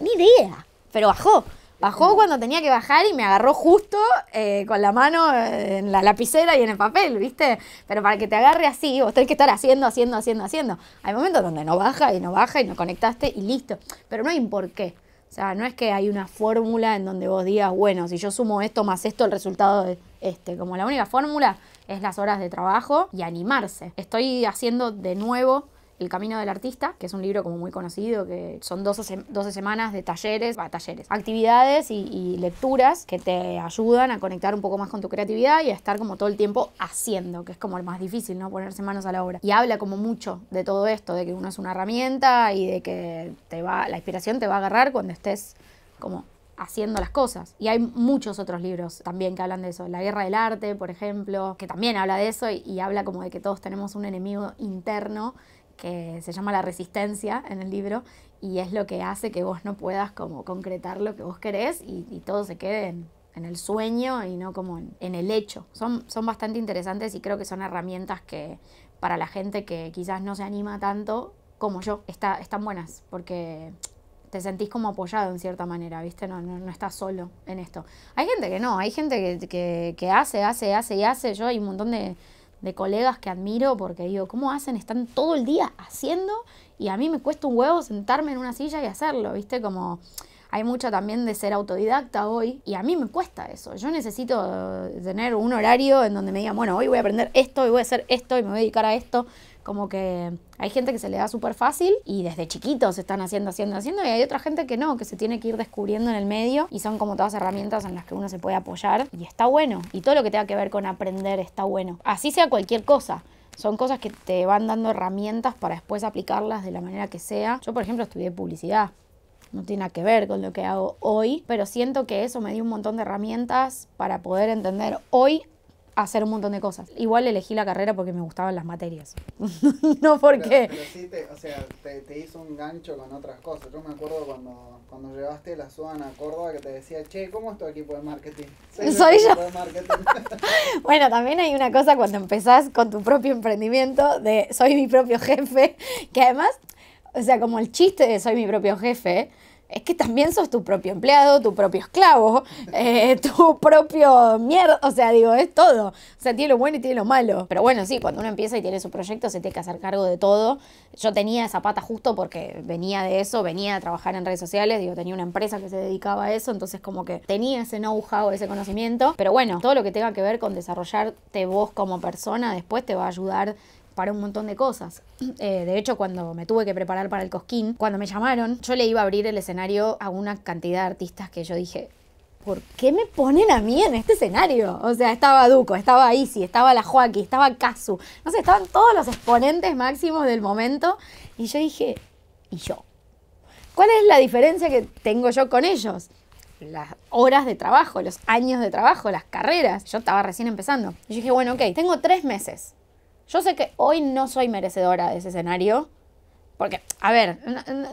Ni idea, pero bajó. Bajó cuando tenía que bajar y me agarró justo eh, con la mano eh, en la lapicera y en el papel, ¿viste? Pero para que te agarre así, vos tenés que estar haciendo, haciendo, haciendo, haciendo. Hay momentos donde no baja y no baja y no conectaste y listo. Pero no hay un o sea, no es que hay una fórmula en donde vos digas, bueno, si yo sumo esto más esto, el resultado es este. Como la única fórmula es las horas de trabajo y animarse. Estoy haciendo de nuevo el Camino del Artista, que es un libro como muy conocido, que son 12, semanas de talleres, talleres, actividades y, lecturas que te ayudan a conectar un poco más con tu creatividad y a estar como todo el tiempo haciendo, que es como el más difícil, ¿no? Ponerse manos a la obra. Y habla como mucho de todo esto, de que uno es una herramienta y de que te va, la inspiración te va a agarrar cuando estés como haciendo las cosas. Y hay muchos otros libros también que hablan de eso. La guerra del arte, por ejemplo, que también habla de eso y, y, habla como de que todos tenemos un enemigo interno que se llama La Resistencia en el libro y es lo que hace que vos no puedas como concretar lo que vos querés y, todo se quede en, el sueño y no como en, el hecho. Son, son bastante interesantes y creo que son herramientas que para la gente que quizás no se anima tanto como yo, está, están buenas porque te sentís como apoyado en cierta manera, ¿viste? No, no, no, estás solo en esto. Hay gente que no, hay gente que, que, que hace, hace, hace y hace. Yo hay un montón de, de colegas que admiro porque digo, ¿cómo hacen? Están todo el día haciendo y a mí me cuesta un huevo sentarme en una silla y hacerlo, ¿viste? Como hay mucho también de ser autodidacta hoy y a mí me cuesta eso. Yo necesito eh, tener un horario en donde me digan, bueno, hoy voy a aprender esto, y voy a hacer esto y me voy a dedicar a esto. Como que hay gente que se le da súper fácil y desde chiquitos están haciendo, haciendo, haciendo y hay otra gente que no, que se tiene que ir descubriendo en el medio y son como todas herramientas en las que uno se puede apoyar y está bueno. Y todo lo que tenga que ver con aprender está bueno. Así sea cualquier cosa son cosas que te van dando herramientas para después aplicarlas de la manera que sea. Yo, por ejemplo, estudié publicidad. No tiene nada que ver con lo que hago hoy, pero siento que eso me dio un montón de herramientas para poder entender hoy hacer un montón de cosas. Igual elegí la carrera porque me gustaban las materias. no porque... Pero, sí te, o sea, te, hizo un gancho con otras cosas. Yo me acuerdo cuando, llevaste la Suan a Córdoba que te decía, che, ¿cómo es tu equipo de marketing? Soy, yo. bueno, también hay una cosa cuando empezás con tu propio emprendimiento de soy mi propio jefe, que además, o sea, como el chiste de soy mi propio jefe, es que también sos tu propio empleado, tu propio esclavo, eh, tu propio mierda, o sea, digo, es todo. O sea, tiene lo bueno y tiene lo malo. Pero bueno, sí, cuando uno empieza y tiene su proyecto, se tiene que hacer cargo de todo. Yo tenía esa pata justo porque venía de eso, venía a trabajar en redes sociales, digo, tenía una empresa que se dedicaba a eso, entonces como que tenía ese know-how, ese conocimiento. Pero bueno, todo lo que tenga que ver con desarrollarte vos como persona después te va a ayudar para un montón de cosas. Eh, de hecho, cuando me tuve que preparar para el Cosquín, cuando me llamaron, yo le iba a abrir el escenario a una cantidad de artistas que yo dije, ¿por qué me ponen a mí en este escenario? O sea, estaba Duco, estaba Icy, estaba la Joaquí, estaba Casu, no sé, estaban todos los exponentes máximos del momento. Y yo dije, ¿y yo? ¿Cuál es la diferencia que tengo yo con ellos? las horas de trabajo, los años de trabajo, las carreras. Yo estaba recién empezando. Y yo dije, bueno, ok, tengo tres meses yo sé que hoy no soy merecedora de ese escenario, porque, a ver,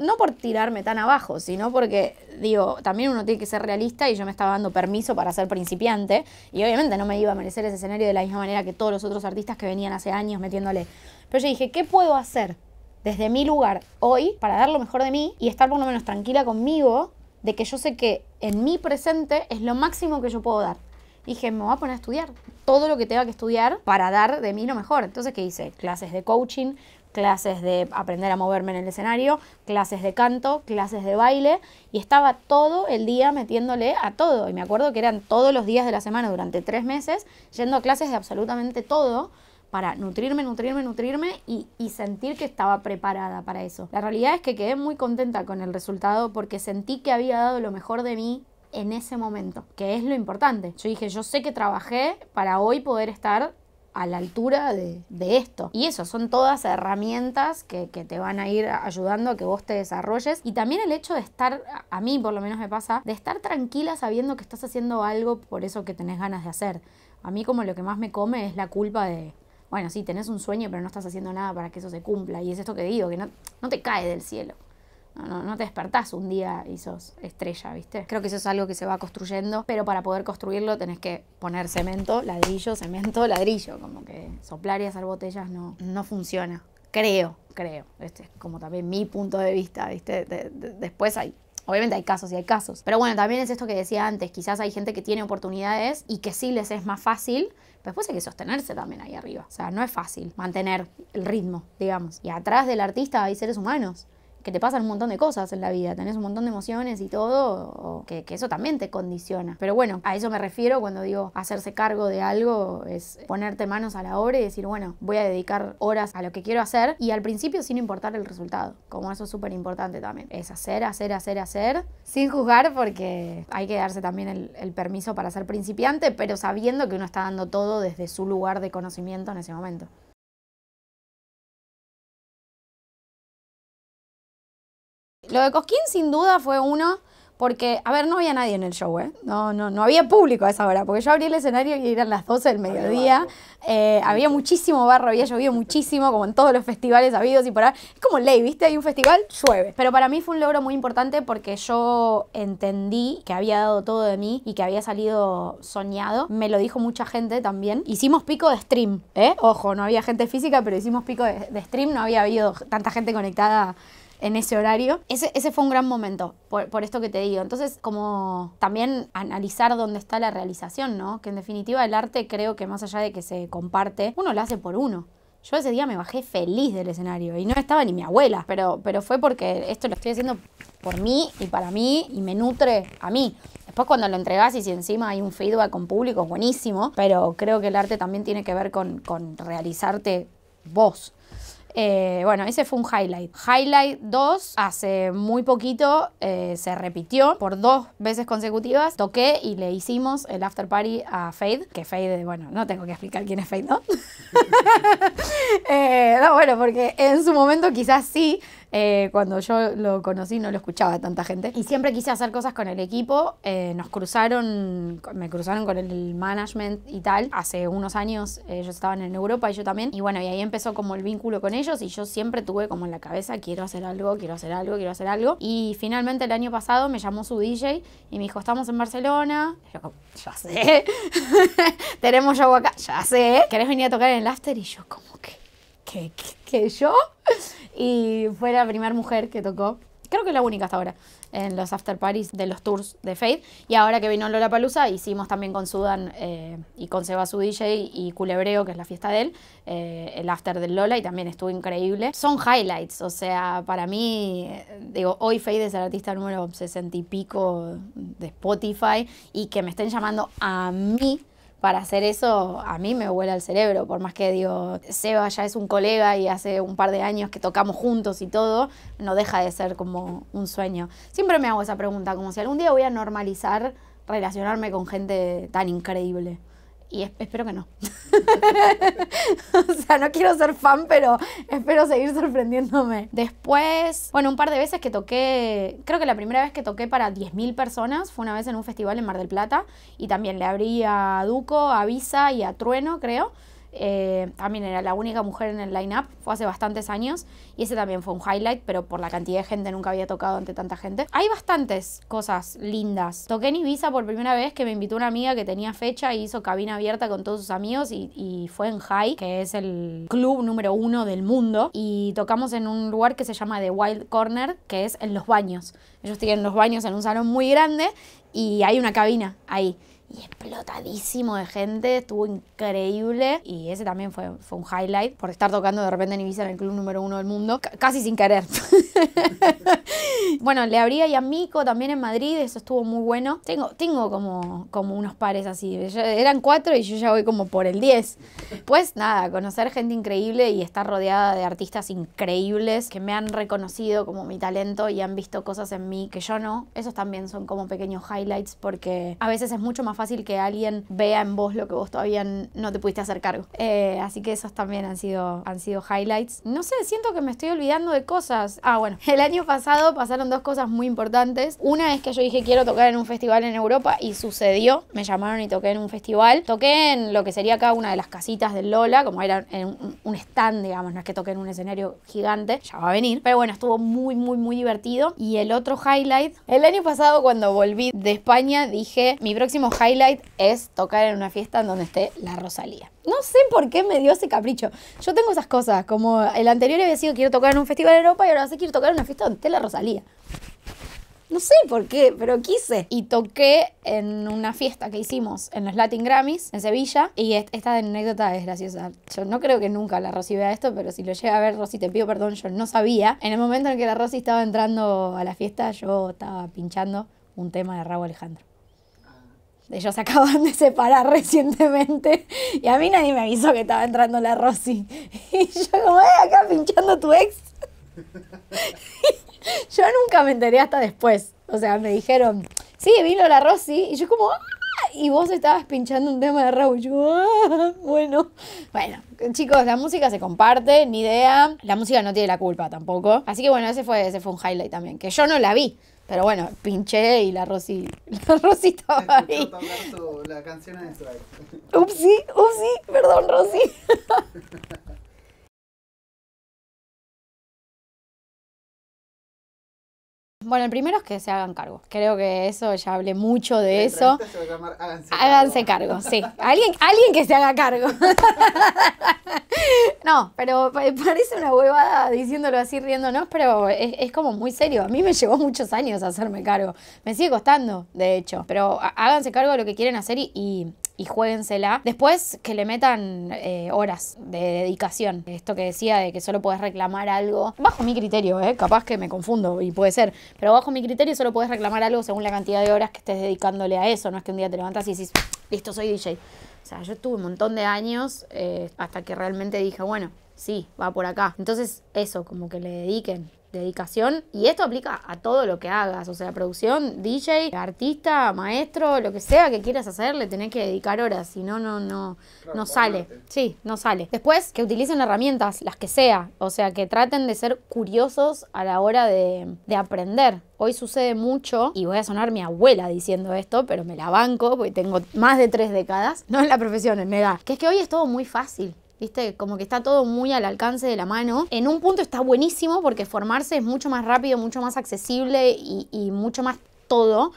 no, por tirarme tan abajo, sino porque, digo, también uno tiene que ser realista y yo me estaba dando permiso para ser principiante y obviamente no me iba a merecer ese escenario de la misma manera que todos los otros artistas que venían hace años metiéndole. Pero yo dije, ¿qué puedo hacer desde mi lugar hoy para dar lo mejor de mí y estar por lo menos tranquila conmigo de que yo sé que en mi presente es lo máximo que yo puedo dar? dije, me voy a poner a estudiar, todo lo que tenga que estudiar para dar de mí lo mejor. Entonces, ¿qué hice? Clases de coaching, clases de aprender a moverme en el escenario, clases de canto, clases de baile, y estaba todo el día metiéndole a todo. Y me acuerdo que eran todos los días de la semana durante tres meses, yendo a clases de absolutamente todo para nutrirme, nutrirme, nutrirme y, y, sentir que estaba preparada para eso. La realidad es que quedé muy contenta con el resultado porque sentí que había dado lo mejor de mí en ese momento, que es lo importante. Yo dije, yo sé que trabajé para hoy poder estar a la altura de, esto. Y eso, son todas herramientas que, te van a ir ayudando a que vos te desarrolles. Y también el hecho de estar, a mí por lo menos me pasa, de estar tranquila sabiendo que estás haciendo algo por eso que tenés ganas de hacer. A mí como lo que más me come es la culpa de... Bueno, sí, tenés un sueño, pero no estás haciendo nada para que eso se cumpla. Y es esto que digo, que no, no te cae del cielo. No, te despertás un día y sos estrella, ¿viste? Creo que eso es algo que se va construyendo, pero para poder construirlo tenés que poner cemento, ladrillo, cemento, ladrillo. Como que soplar y hacer botellas no, no funciona. Creo, creo. Este es como también mi punto de vista, ¿viste? después hay Obviamente hay casos y hay casos. Pero bueno, también es esto que decía antes, quizás hay gente que tiene oportunidades y que sí les es más fácil, pero después hay que sostenerse también ahí arriba. O sea, no es fácil mantener el ritmo, digamos. Y atrás del artista hay seres humanos que te pasan un montón de cosas en la vida, tenés un montón de emociones y todo, que, eso también te condiciona. Pero bueno, a eso me refiero cuando digo hacerse cargo de algo, es ponerte manos a la obra y decir, bueno, voy a dedicar horas a lo que quiero hacer y al principio sin importar el resultado, como eso es súper importante también. Es hacer, hacer, hacer, hacer, sin juzgar porque hay que darse también el permiso para ser principiante, pero sabiendo que uno está dando todo desde su lugar de conocimiento en ese momento. Lo de Cosquín sin duda fue uno, porque, a ver, no había nadie en el show, ¿eh? No, no, no había público a esa hora, porque yo abrí el escenario y eran las 12 del mediodía. Eh, había, muchísimo barro, había llovido muchísimo, como en todos los festivales habidos y por ahí. Es como ley, ¿viste? Hay un festival, llueve. Pero para mí fue un logro muy importante porque yo entendí que había dado todo de mí y que había salido soñado. Me lo dijo mucha gente también. Hicimos pico de stream, ¿eh? Ojo, no había gente física, pero hicimos pico de, de stream, no había habido tanta gente conectada en ese horario. Ese, ese fue un gran momento, por, esto que te digo. Entonces, como también analizar dónde está la realización, ¿no? Que en definitiva el arte creo que más allá de que se comparte, uno lo hace por uno. Yo ese día me bajé feliz del escenario y no estaba ni mi abuela, pero, pero fue porque esto lo estoy haciendo por mí y para mí y me nutre a mí. Después cuando lo entregas y si encima hay un feedback con público, buenísimo, pero creo que el arte también tiene que ver con, con realizarte vos. Eh, bueno, ese fue un highlight. Highlight 2, hace muy poquito eh, se repitió por dos veces consecutivas. Toqué y le hicimos el after party a Fade, que Fade, bueno, no tengo que explicar quién es Fade, ¿no? Eh, no, bueno, porque en su momento quizás sí, eh, cuando yo lo conocí no lo escuchaba tanta gente. Y siempre quise hacer cosas con el equipo. Eh, nos cruzaron, me cruzaron con el management y tal. Hace unos años eh, ellos estaban en Europa y yo también. Y bueno, y ahí empezó como el vínculo con ellos y yo siempre tuve como en la cabeza, quiero hacer algo, quiero hacer algo, quiero hacer algo. Y finalmente el año pasado me llamó su DJ y me dijo, estamos en Barcelona. Y yo ya sé, tenemos show acá, ya sé. ¿Querés venir a tocar en el after? Y yo como, que, yo. Y fue la primera mujer que tocó creo que la única hasta ahora, en los after parties de los tours de Fade. Y ahora que vino Lola Palusa, hicimos también con Sudan eh, y con Seba su DJ y Culebreo, que es la fiesta de él, eh, el after del Lola y también estuvo increíble. Son highlights, o sea, para mí, eh, digo, hoy Fade es el artista número 60 y pico de Spotify y que me estén llamando a mí para hacer eso a mí me vuela el cerebro, por más que digo, Seba ya es un colega y hace un par de años que tocamos juntos y todo, no deja de ser como un sueño. Siempre me hago esa pregunta, como si algún día voy a normalizar relacionarme con gente tan increíble y espero que no. o sea, no quiero ser fan, pero espero seguir sorprendiéndome. Después, bueno, un par de veces que toqué, creo que la primera vez que toqué para 10.000 personas fue una vez en un festival en Mar del Plata y también le abrí a Duco, a Visa y a Trueno, creo. Eh, también era la única mujer en el line-up, fue hace bastantes años y ese también fue un highlight, pero por la cantidad de gente nunca había tocado ante tanta gente. Hay bastantes cosas lindas. Toqué en Ibiza por primera vez que me invitó una amiga que tenía fecha y hizo cabina abierta con todos sus amigos y, y fue en High, que es el club número uno del mundo y tocamos en un lugar que se llama The Wild Corner, que es en los baños. Ellos tienen los baños en un salón muy grande y hay una cabina ahí y explotadísimo de gente, estuvo increíble. Y ese también fue, fue un highlight por estar tocando de repente en Ibiza en el club número uno del mundo, casi sin querer. bueno, le habría y a Mico también en Madrid, eso estuvo muy bueno. Tengo, tengo como, como unos pares así, eran cuatro y yo ya voy como por el diez. Pues nada, conocer gente increíble y estar rodeada de artistas increíbles que me han reconocido como mi talento y han visto cosas en mí que yo no. Esos también son como pequeños highlights porque a veces es mucho más fácil fácil que alguien vea en vos lo que vos todavía no te pudiste hacer cargo. Eh, así que esos también han sido, han sido highlights. No sé, siento que me estoy olvidando de cosas. Ah, bueno, el año pasado pasaron dos cosas muy importantes. Una es que yo dije quiero tocar en un festival en Europa y sucedió. Me llamaron y toqué en un festival. Toqué en lo que sería acá una de las casitas del Lola, como era en un stand, digamos, no es que toqué en un escenario gigante, ya va a venir. Pero bueno, estuvo muy, muy, muy divertido. Y el otro highlight, el año pasado cuando volví de España dije mi próximo highlight highlight es tocar en una fiesta en donde esté la Rosalía. No sé por qué me dio ese capricho. Yo tengo esas cosas, como el anterior había sido quiero tocar en un festival en Europa y ahora sé quiero tocar en una fiesta donde esté la Rosalía. No sé por qué, pero quise. Y toqué en una fiesta que hicimos en los Latin Grammys en Sevilla. Y esta anécdota es graciosa. Yo no creo que nunca la Rosy vea esto, pero si lo llega a ver, Rosy, te pido perdón, yo no sabía. En el momento en que la Rosy estaba entrando a la fiesta, yo estaba pinchando un tema de rabo Alejandro. Ellos se acaban de separar recientemente y a mí nadie me avisó que estaba entrando la Rosy. Y yo como, eh, acá pinchando tu ex. yo nunca me enteré hasta después. O sea, me dijeron, sí, vino la Rosy. Y yo como, ¡Ah! y vos estabas pinchando un tema de Raúl. Yo, ¡Ah! bueno. Bueno, chicos, la música se comparte, ni idea. La música no tiene la culpa tampoco. Así que bueno, ese fue, ese fue un highlight también, que yo no la vi. Pero bueno, pinché y la Rosy, la Rosy estaba ahí. Su, la canción de Upsi, upsi, perdón Rosy. Bueno, el primero es que se hagan cargo. Creo que eso, ya hablé mucho de eso. Se háganse, cargo. sí. Alguien, alguien que se haga cargo. no, pero parece una huevada diciéndolo así, riéndonos, pero es, como muy serio. A mí me llevó muchos años hacerme cargo. Me sigue costando, de hecho. Pero háganse cargo de lo que quieren hacer y y juéguensela Después que le metan eh, horas de dedicación. Esto que decía de que solo puedes reclamar algo. Bajo mi criterio, ¿eh? capaz que me confundo y puede ser. Pero bajo mi criterio solo puedes reclamar algo según la cantidad de horas que estés dedicándole a eso. No es que un día te levantas y dices listo, soy DJ. O sea, yo estuve un montón de años eh, hasta que realmente dije, bueno, sí, va por acá. Entonces, eso, como que le dediquen dedicación. Y esto aplica a todo lo que hagas, o sea, producción, DJ, artista, maestro, lo que sea que quieras hacer, le tenés que dedicar horas, si no, no, no, no sale. Sí, no sale. Después, que utilicen herramientas, las que sea, o sea, que traten de ser curiosos a la hora de, de aprender. Hoy sucede mucho, y voy a sonar mi abuela diciendo esto, pero me la banco, porque tengo más de tres décadas, no en la profesión, en mi que es que hoy es todo muy fácil. ¿viste? Como que está todo muy al alcance de la mano. En un punto está buenísimo porque formarse es mucho más rápido, mucho más accesible y, y mucho más todo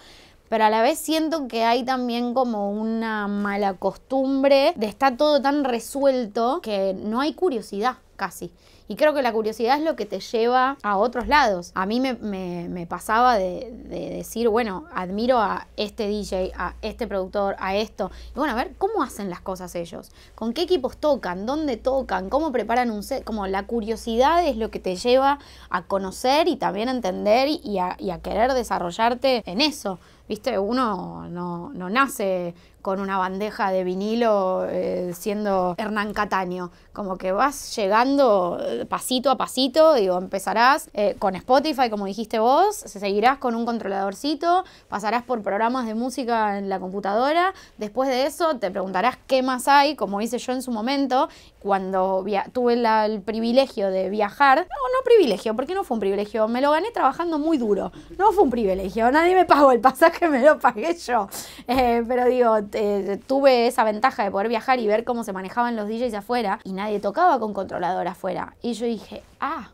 pero a la vez siento que hay también como una mala costumbre de estar todo tan resuelto que no hay curiosidad casi. Y creo que la curiosidad es lo que te lleva a otros lados. A mí me, pasaba de, decir, bueno, admiro a este DJ, a este productor, a esto. Y bueno, a ver, ¿cómo hacen las cosas ellos? ¿Con qué equipos tocan? ¿Dónde tocan? ¿Cómo preparan un set? Como la curiosidad es lo que te lleva a conocer y también a entender y a, querer desarrollarte en eso. Viste, uno no, no nace con una bandeja de vinilo eh, siendo Hernán Cataño. Como que vas llegando eh, pasito a pasito, digo, empezarás eh, con Spotify, como dijiste vos, seguirás con un controladorcito, pasarás por programas de música en la computadora, después de eso te preguntarás qué más hay, como hice yo en su momento, cuando tuve el privilegio de viajar, no, no privilegio, porque no fue un privilegio, me lo gané trabajando muy duro, no fue un privilegio, nadie me pagó el pasaje, me lo pagué yo, pero digo, eh, tuve esa ventaja de poder viajar y ver cómo se manejaban los DJs afuera y nadie tocaba con controlador afuera. Y yo dije, ah,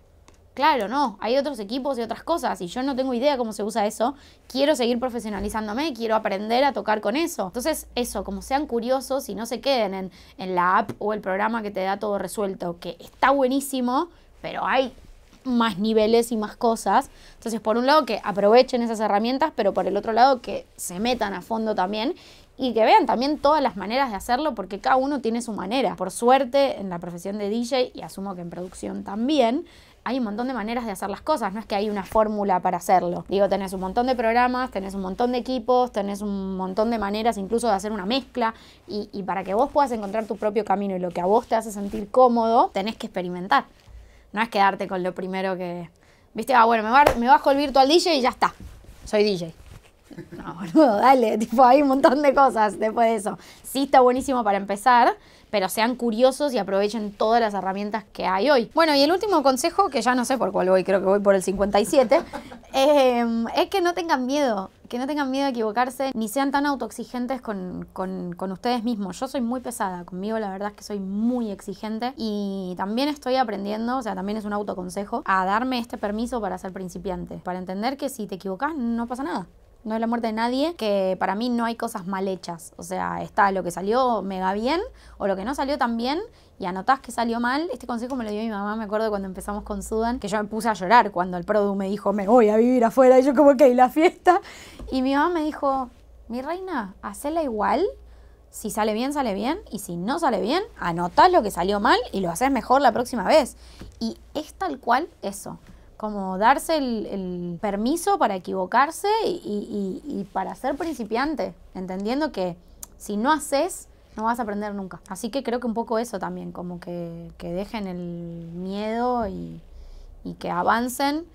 claro, no, hay otros equipos y otras cosas y yo no tengo idea cómo se usa eso, quiero seguir profesionalizándome, quiero aprender a tocar con eso. Entonces, eso, como sean curiosos y no se queden en la app o el programa que te da todo resuelto, que está buenísimo, pero hay más niveles y más cosas. Entonces, por un lado, que aprovechen esas herramientas, pero por el otro lado, que se metan a fondo también y que vean también todas las maneras de hacerlo porque cada uno tiene su manera. Por suerte, en la profesión de DJ y asumo que en producción también, hay un montón de maneras de hacer las cosas, no es que hay una fórmula para hacerlo. Digo, tenés un montón de programas, tenés un montón de equipos, tenés un montón de maneras incluso de hacer una mezcla y, y, para que vos puedas encontrar tu propio camino y lo que a vos te hace sentir cómodo, tenés que experimentar. No es quedarte con lo primero que... Viste, ah, bueno, me, bajo el virtual DJ y ya está. Soy DJ. No, boludo, dale, tipo, hay un montón de cosas después de eso. Sí está buenísimo para empezar, pero sean curiosos y aprovechen todas las herramientas que hay hoy. Bueno, y el último consejo, que ya no sé por cuál voy, creo que voy por el 57, em, es que no tengan miedo, que no tengan miedo a equivocarse, ni sean tan autoexigentes con, con, con ustedes mismos. Yo soy muy pesada conmigo, la verdad es que soy muy exigente y también estoy aprendiendo, o sea, también es un autoconsejo, a darme este permiso para ser principiante, para entender que si te equivocas no pasa nada no es la muerte de nadie, que para mí no hay cosas mal hechas. O sea, está lo que salió mega bien o lo que no salió tan bien y anotás que salió mal. Este consejo me lo dio mi mamá, me acuerdo cuando empezamos con Sudan, que yo me puse a llorar cuando el Produ me dijo, me voy a vivir afuera. Y yo como que, hay la fiesta? Y mi mamá me dijo, mi reina, hacela igual. Si sale bien, sale bien. Y si no sale bien, anotás lo que salió mal y lo haces mejor la próxima vez. Y es tal cual eso como darse el, permiso para equivocarse y, para ser principiante, entendiendo que si no haces, no vas a aprender nunca. Así que creo que un poco eso también, como que, dejen el miedo y, que avancen.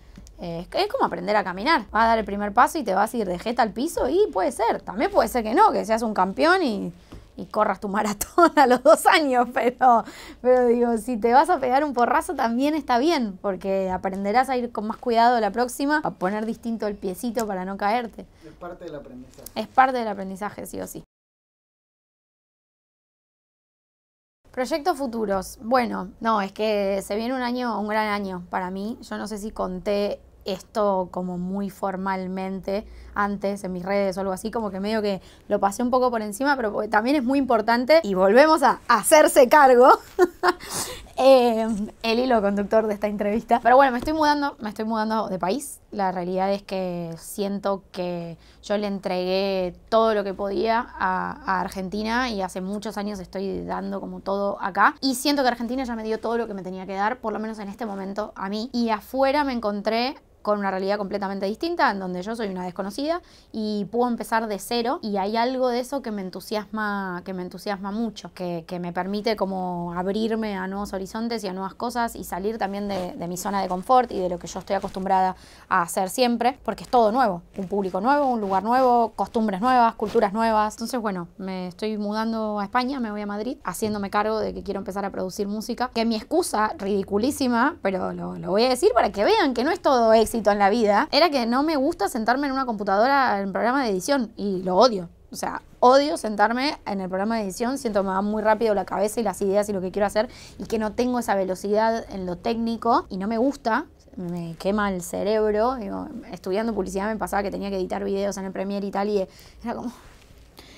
Eh, es como aprender a caminar. Vas a dar el primer paso y te vas a ir de jeta al piso y puede ser. También puede ser que no, que seas un campeón y y corras tu maratón a los dos años, pero, pero digo, si te vas a pegar un porrazo también está bien, porque aprenderás a ir con más cuidado la próxima, a poner distinto el piecito para no caerte. Es parte del aprendizaje. Es parte del aprendizaje, sí o sí. Proyectos futuros. Bueno, no, es que se viene un año, un gran año para mí. Yo no sé si conté esto como muy formalmente antes en mis redes o algo así, como que medio que lo pasé un poco por encima, pero también es muy importante y volvemos a hacerse cargo eh, el hilo conductor de esta entrevista. Pero bueno, me estoy mudando, me estoy mudando de país. La realidad es que siento que yo le entregué todo lo que podía a Argentina y hace muchos años estoy dando como todo acá. Y siento que Argentina ya me dio todo lo que me tenía que dar, por lo menos en este momento a mí. Y afuera me encontré con una realidad completamente distinta, en donde yo soy una desconocida y puedo empezar de cero y hay algo de eso que me entusiasma, que me entusiasma mucho, que, que me permite como abrirme a nuevos horizontes y a nuevas cosas y salir también de, de mi zona de confort y de lo que yo estoy acostumbrada a hacer siempre, porque es todo nuevo, un público nuevo, un lugar nuevo, costumbres nuevas, culturas nuevas. Entonces, bueno, me estoy mudando a España, me voy a Madrid, haciéndome cargo de que quiero empezar a producir música, que mi excusa, ridiculísima, pero lo, lo voy a decir para que vean que no es todo éxito en la vida era que no me gusta sentarme en una computadora en programa de edición y lo odio. O sea, odio sentarme en el programa de edición, siento que me va muy rápido la cabeza y las ideas y lo que quiero hacer y que no tengo esa velocidad en lo técnico y no me gusta, me quema el cerebro. estudiando publicidad me pasaba que tenía que editar videos en el Premiere y tal y era como...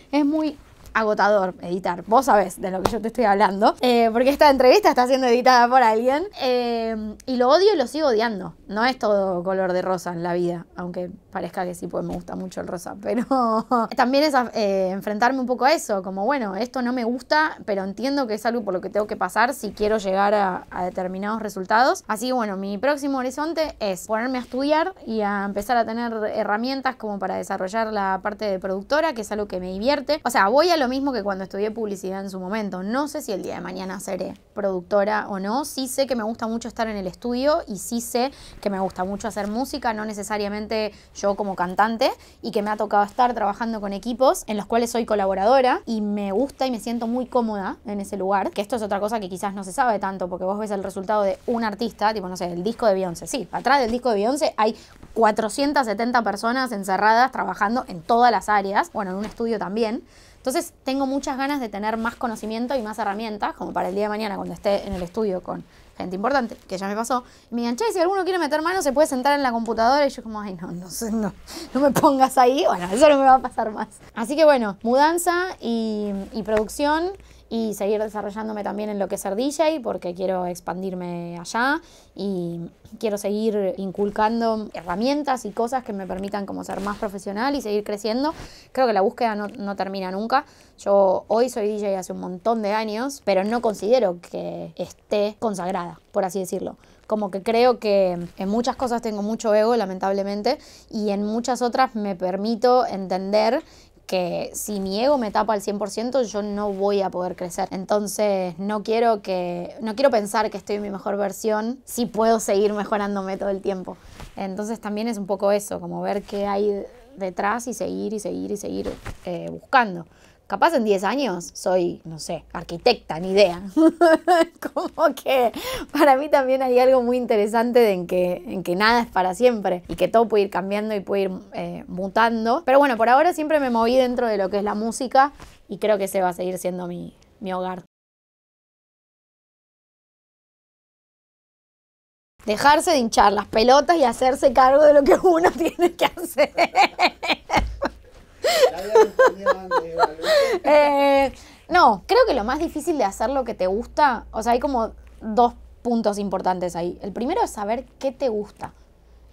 Es muy agotador editar. Vos sabés de lo que yo te estoy hablando. Eh, porque esta entrevista está siendo editada por alguien. Eh, y lo odio y lo sigo odiando. No es todo color de rosa en la vida. Aunque parezca que sí, pues me gusta mucho el rosa. Pero también es eh, enfrentarme un poco a eso. Como, bueno, esto no me gusta, pero entiendo que es algo por lo que tengo que pasar si quiero llegar a, a determinados resultados. Así que bueno, mi próximo horizonte es ponerme a estudiar y a empezar a tener herramientas como para desarrollar la parte de productora, que es algo que me divierte. O sea, voy a lo mismo que cuando estudié publicidad en su momento. No sé si el día de mañana seré productora o no. Sí sé que me gusta mucho estar en el estudio y sí sé que me gusta mucho hacer música, no necesariamente yo como cantante, y que me ha tocado estar trabajando con equipos en los cuales soy colaboradora y me gusta y me siento muy cómoda en ese lugar. Que esto es otra cosa que quizás no se sabe tanto, porque vos ves el resultado de un artista, tipo, no sé, el disco de Beyoncé. Sí, atrás del disco de Beyoncé hay 470 personas encerradas trabajando en todas las áreas, bueno, en un estudio también. Entonces tengo muchas ganas de tener más conocimiento y más herramientas, como para el día de mañana cuando esté en el estudio con gente importante, que ya me pasó, y me digan, che, si alguno quiere meter mano, se puede sentar en la computadora. Y yo como, ay, no, no, no, no me pongas ahí. Bueno, eso no me va a pasar más. Así que bueno, mudanza y producción y seguir desarrollándome también en lo que es ser DJ, porque quiero expandirme allá y quiero seguir inculcando herramientas y cosas que me permitan como ser más profesional y seguir creciendo. Creo que la búsqueda no, no termina nunca. Yo hoy soy DJ hace un montón de años, pero no considero que esté consagrada, por así decirlo como que creo que en muchas cosas tengo mucho ego, lamentablemente, y en muchas otras me permito entender que si mi ego me tapa al 100%, yo no voy a poder crecer. Entonces, no quiero que no quiero pensar que estoy en mi mejor versión si puedo seguir mejorándome todo el tiempo. Entonces, también es un poco eso, como ver qué hay detrás y seguir y seguir y seguir eh, buscando capaz en 10 años soy, no sé, arquitecta, ni idea. Como que para mí también hay algo muy interesante de en, que, en que nada es para siempre y que todo puede ir cambiando y puede ir eh, mutando. Pero bueno, por ahora siempre me moví dentro de lo que es la música y creo que ese va a seguir siendo mi, mi hogar. Dejarse de hinchar las pelotas y hacerse cargo de lo que uno tiene que hacer. Eh, no, creo que lo más difícil de hacer lo que te gusta, o sea, hay como dos puntos importantes ahí. El primero es saber qué te gusta.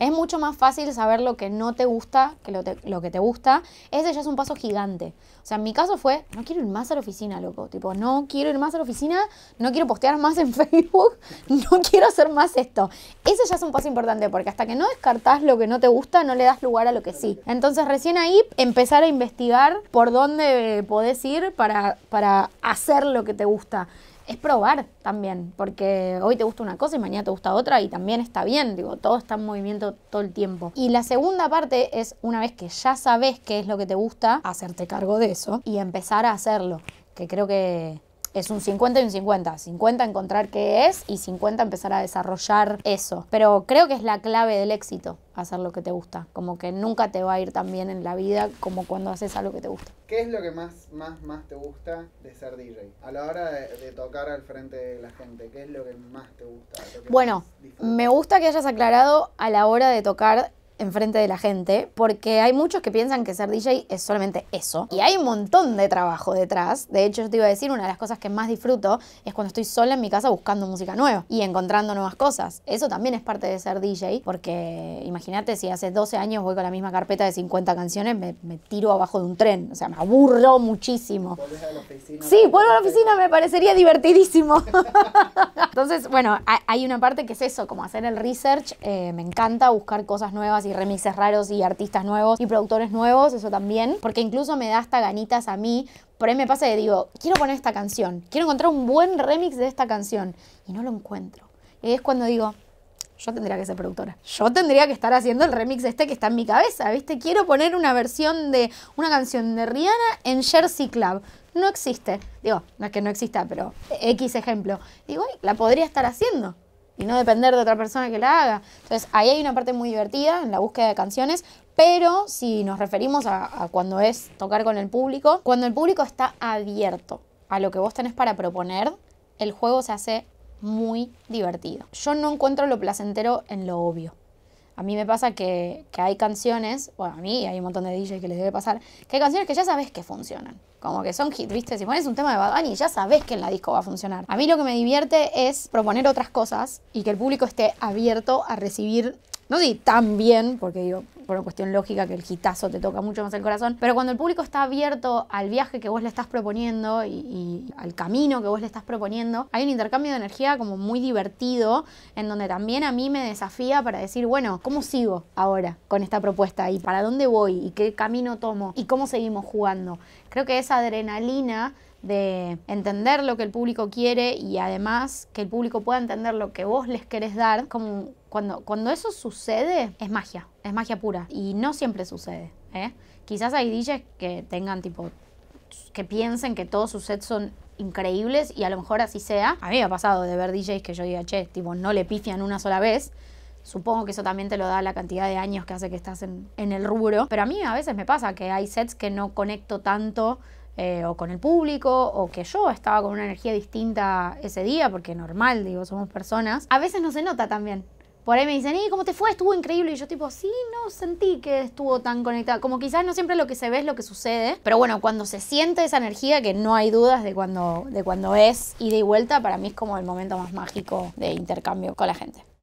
Es mucho más fácil saber lo que no te gusta que lo, que te gusta. Ese ya es un paso gigante. O sea, en mi caso fue, no quiero ir más a la oficina, loco. Tipo, no quiero ir más a la oficina, no quiero postear más en Facebook, no quiero hacer más esto. Ese ya es un paso importante porque hasta que no descartás lo que no te gusta, no le das lugar a lo que sí. Entonces recién ahí empezar a investigar por dónde podés ir para, para hacer lo que te gusta es probar también, porque hoy te gusta una cosa y mañana te gusta otra y también está bien, digo, todo está en movimiento todo el tiempo. Y la segunda parte es una vez que ya sabes qué es lo que te gusta, hacerte cargo de eso y empezar a hacerlo, que creo que es un 50 y un 50. 50 encontrar qué es y 50 empezar a desarrollar eso. Pero creo que es la clave del éxito, hacer lo que te gusta. Como que nunca te va a ir tan bien en la vida como cuando haces algo que te gusta. ¿Qué es lo que más, te gusta de ser DJ? A la hora de tocar al frente de la gente, ¿qué es lo que más te gusta? Bueno, me gusta que hayas aclarado a la hora de tocar enfrente de la gente, porque hay muchos que piensan que ser DJ es solamente eso. Y hay un montón de trabajo detrás. De hecho, yo te iba a decir, una de las cosas que más disfruto es cuando estoy sola en mi casa buscando música nueva y encontrando nuevas cosas. Eso también es parte de ser DJ, porque imagínate si hace 12 años voy con la misma carpeta de 50 canciones, me, tiro abajo de un tren. O sea, me aburro muchísimo. A la oficina, sí, vuelvo a la oficina, me parecería divertidísimo. Entonces, bueno, hay una parte que es eso, como hacer el research. Eh, me encanta buscar cosas nuevas y remixes raros y artistas nuevos y productores nuevos, eso también, porque incluso me da hasta ganitas a mí. Por ahí me pasa que digo, quiero poner esta canción, quiero encontrar un buen remix de esta canción y no lo encuentro. Y es cuando digo, yo tendría que ser productora. Yo tendría que estar haciendo el remix este que está en mi cabeza, ¿viste? Quiero poner una versión de una canción de Rihanna en Jersey Club. No existe. Digo, no es que no exista, pero X ejemplo. Digo, la podría estar haciendo y no depender de otra persona que la haga. Entonces, ahí hay una parte muy divertida en la búsqueda de canciones, pero si nos referimos a, a, cuando es tocar con el público, cuando el público está abierto a lo que vos tenés para proponer, el juego se hace muy divertido. Yo no encuentro lo placentero en lo obvio. A mí me pasa que, hay canciones, bueno, a mí hay un montón de DJs que les debe pasar, que hay canciones que ya sabes que funcionan. Como que son hit, ¿viste? Si pones un tema de Bad Bunny, ya sabes que en la disco va a funcionar. A mí lo que me divierte es proponer otras cosas y que el público esté abierto a recibir no di tan bien, porque digo, por una cuestión lógica que el gitazo te toca mucho más el corazón, pero cuando el público está abierto al viaje que vos le estás proponiendo y, y, al camino que vos le estás proponiendo, hay un intercambio de energía como muy divertido, en donde también a mí me desafía para decir, bueno, ¿cómo sigo ahora con esta propuesta? ¿Y para dónde voy? ¿Y qué camino tomo? ¿Y cómo seguimos jugando? Creo que esa adrenalina de entender lo que el público quiere y además que el público pueda entender lo que vos les querés dar, como cuando, eso sucede, es magia, es magia pura. Y no siempre sucede. ¿eh? Quizás hay DJs que tengan tipo, que piensen que todos sus sets son increíbles y a lo mejor así sea. A mí me ha pasado de ver DJs que yo diga, che, tipo, no le pifian una sola vez. Supongo que eso también te lo da la cantidad de años que hace que estás en, el rubro. Pero a mí a veces me pasa que hay sets que no conecto tanto eh, o con el público, o que yo estaba con una energía distinta ese día, porque normal, digo, somos personas, a veces no se nota también por ahí me dicen, ¿y cómo te fue? Estuvo increíble. Y yo tipo, sí, no sentí que estuvo tan conectada. Como quizás no siempre lo que se ve es lo que sucede. Pero bueno, cuando se siente esa energía, que no hay dudas de cuando, de cuando es ida y vuelta, para mí es como el momento más mágico de intercambio con la gente.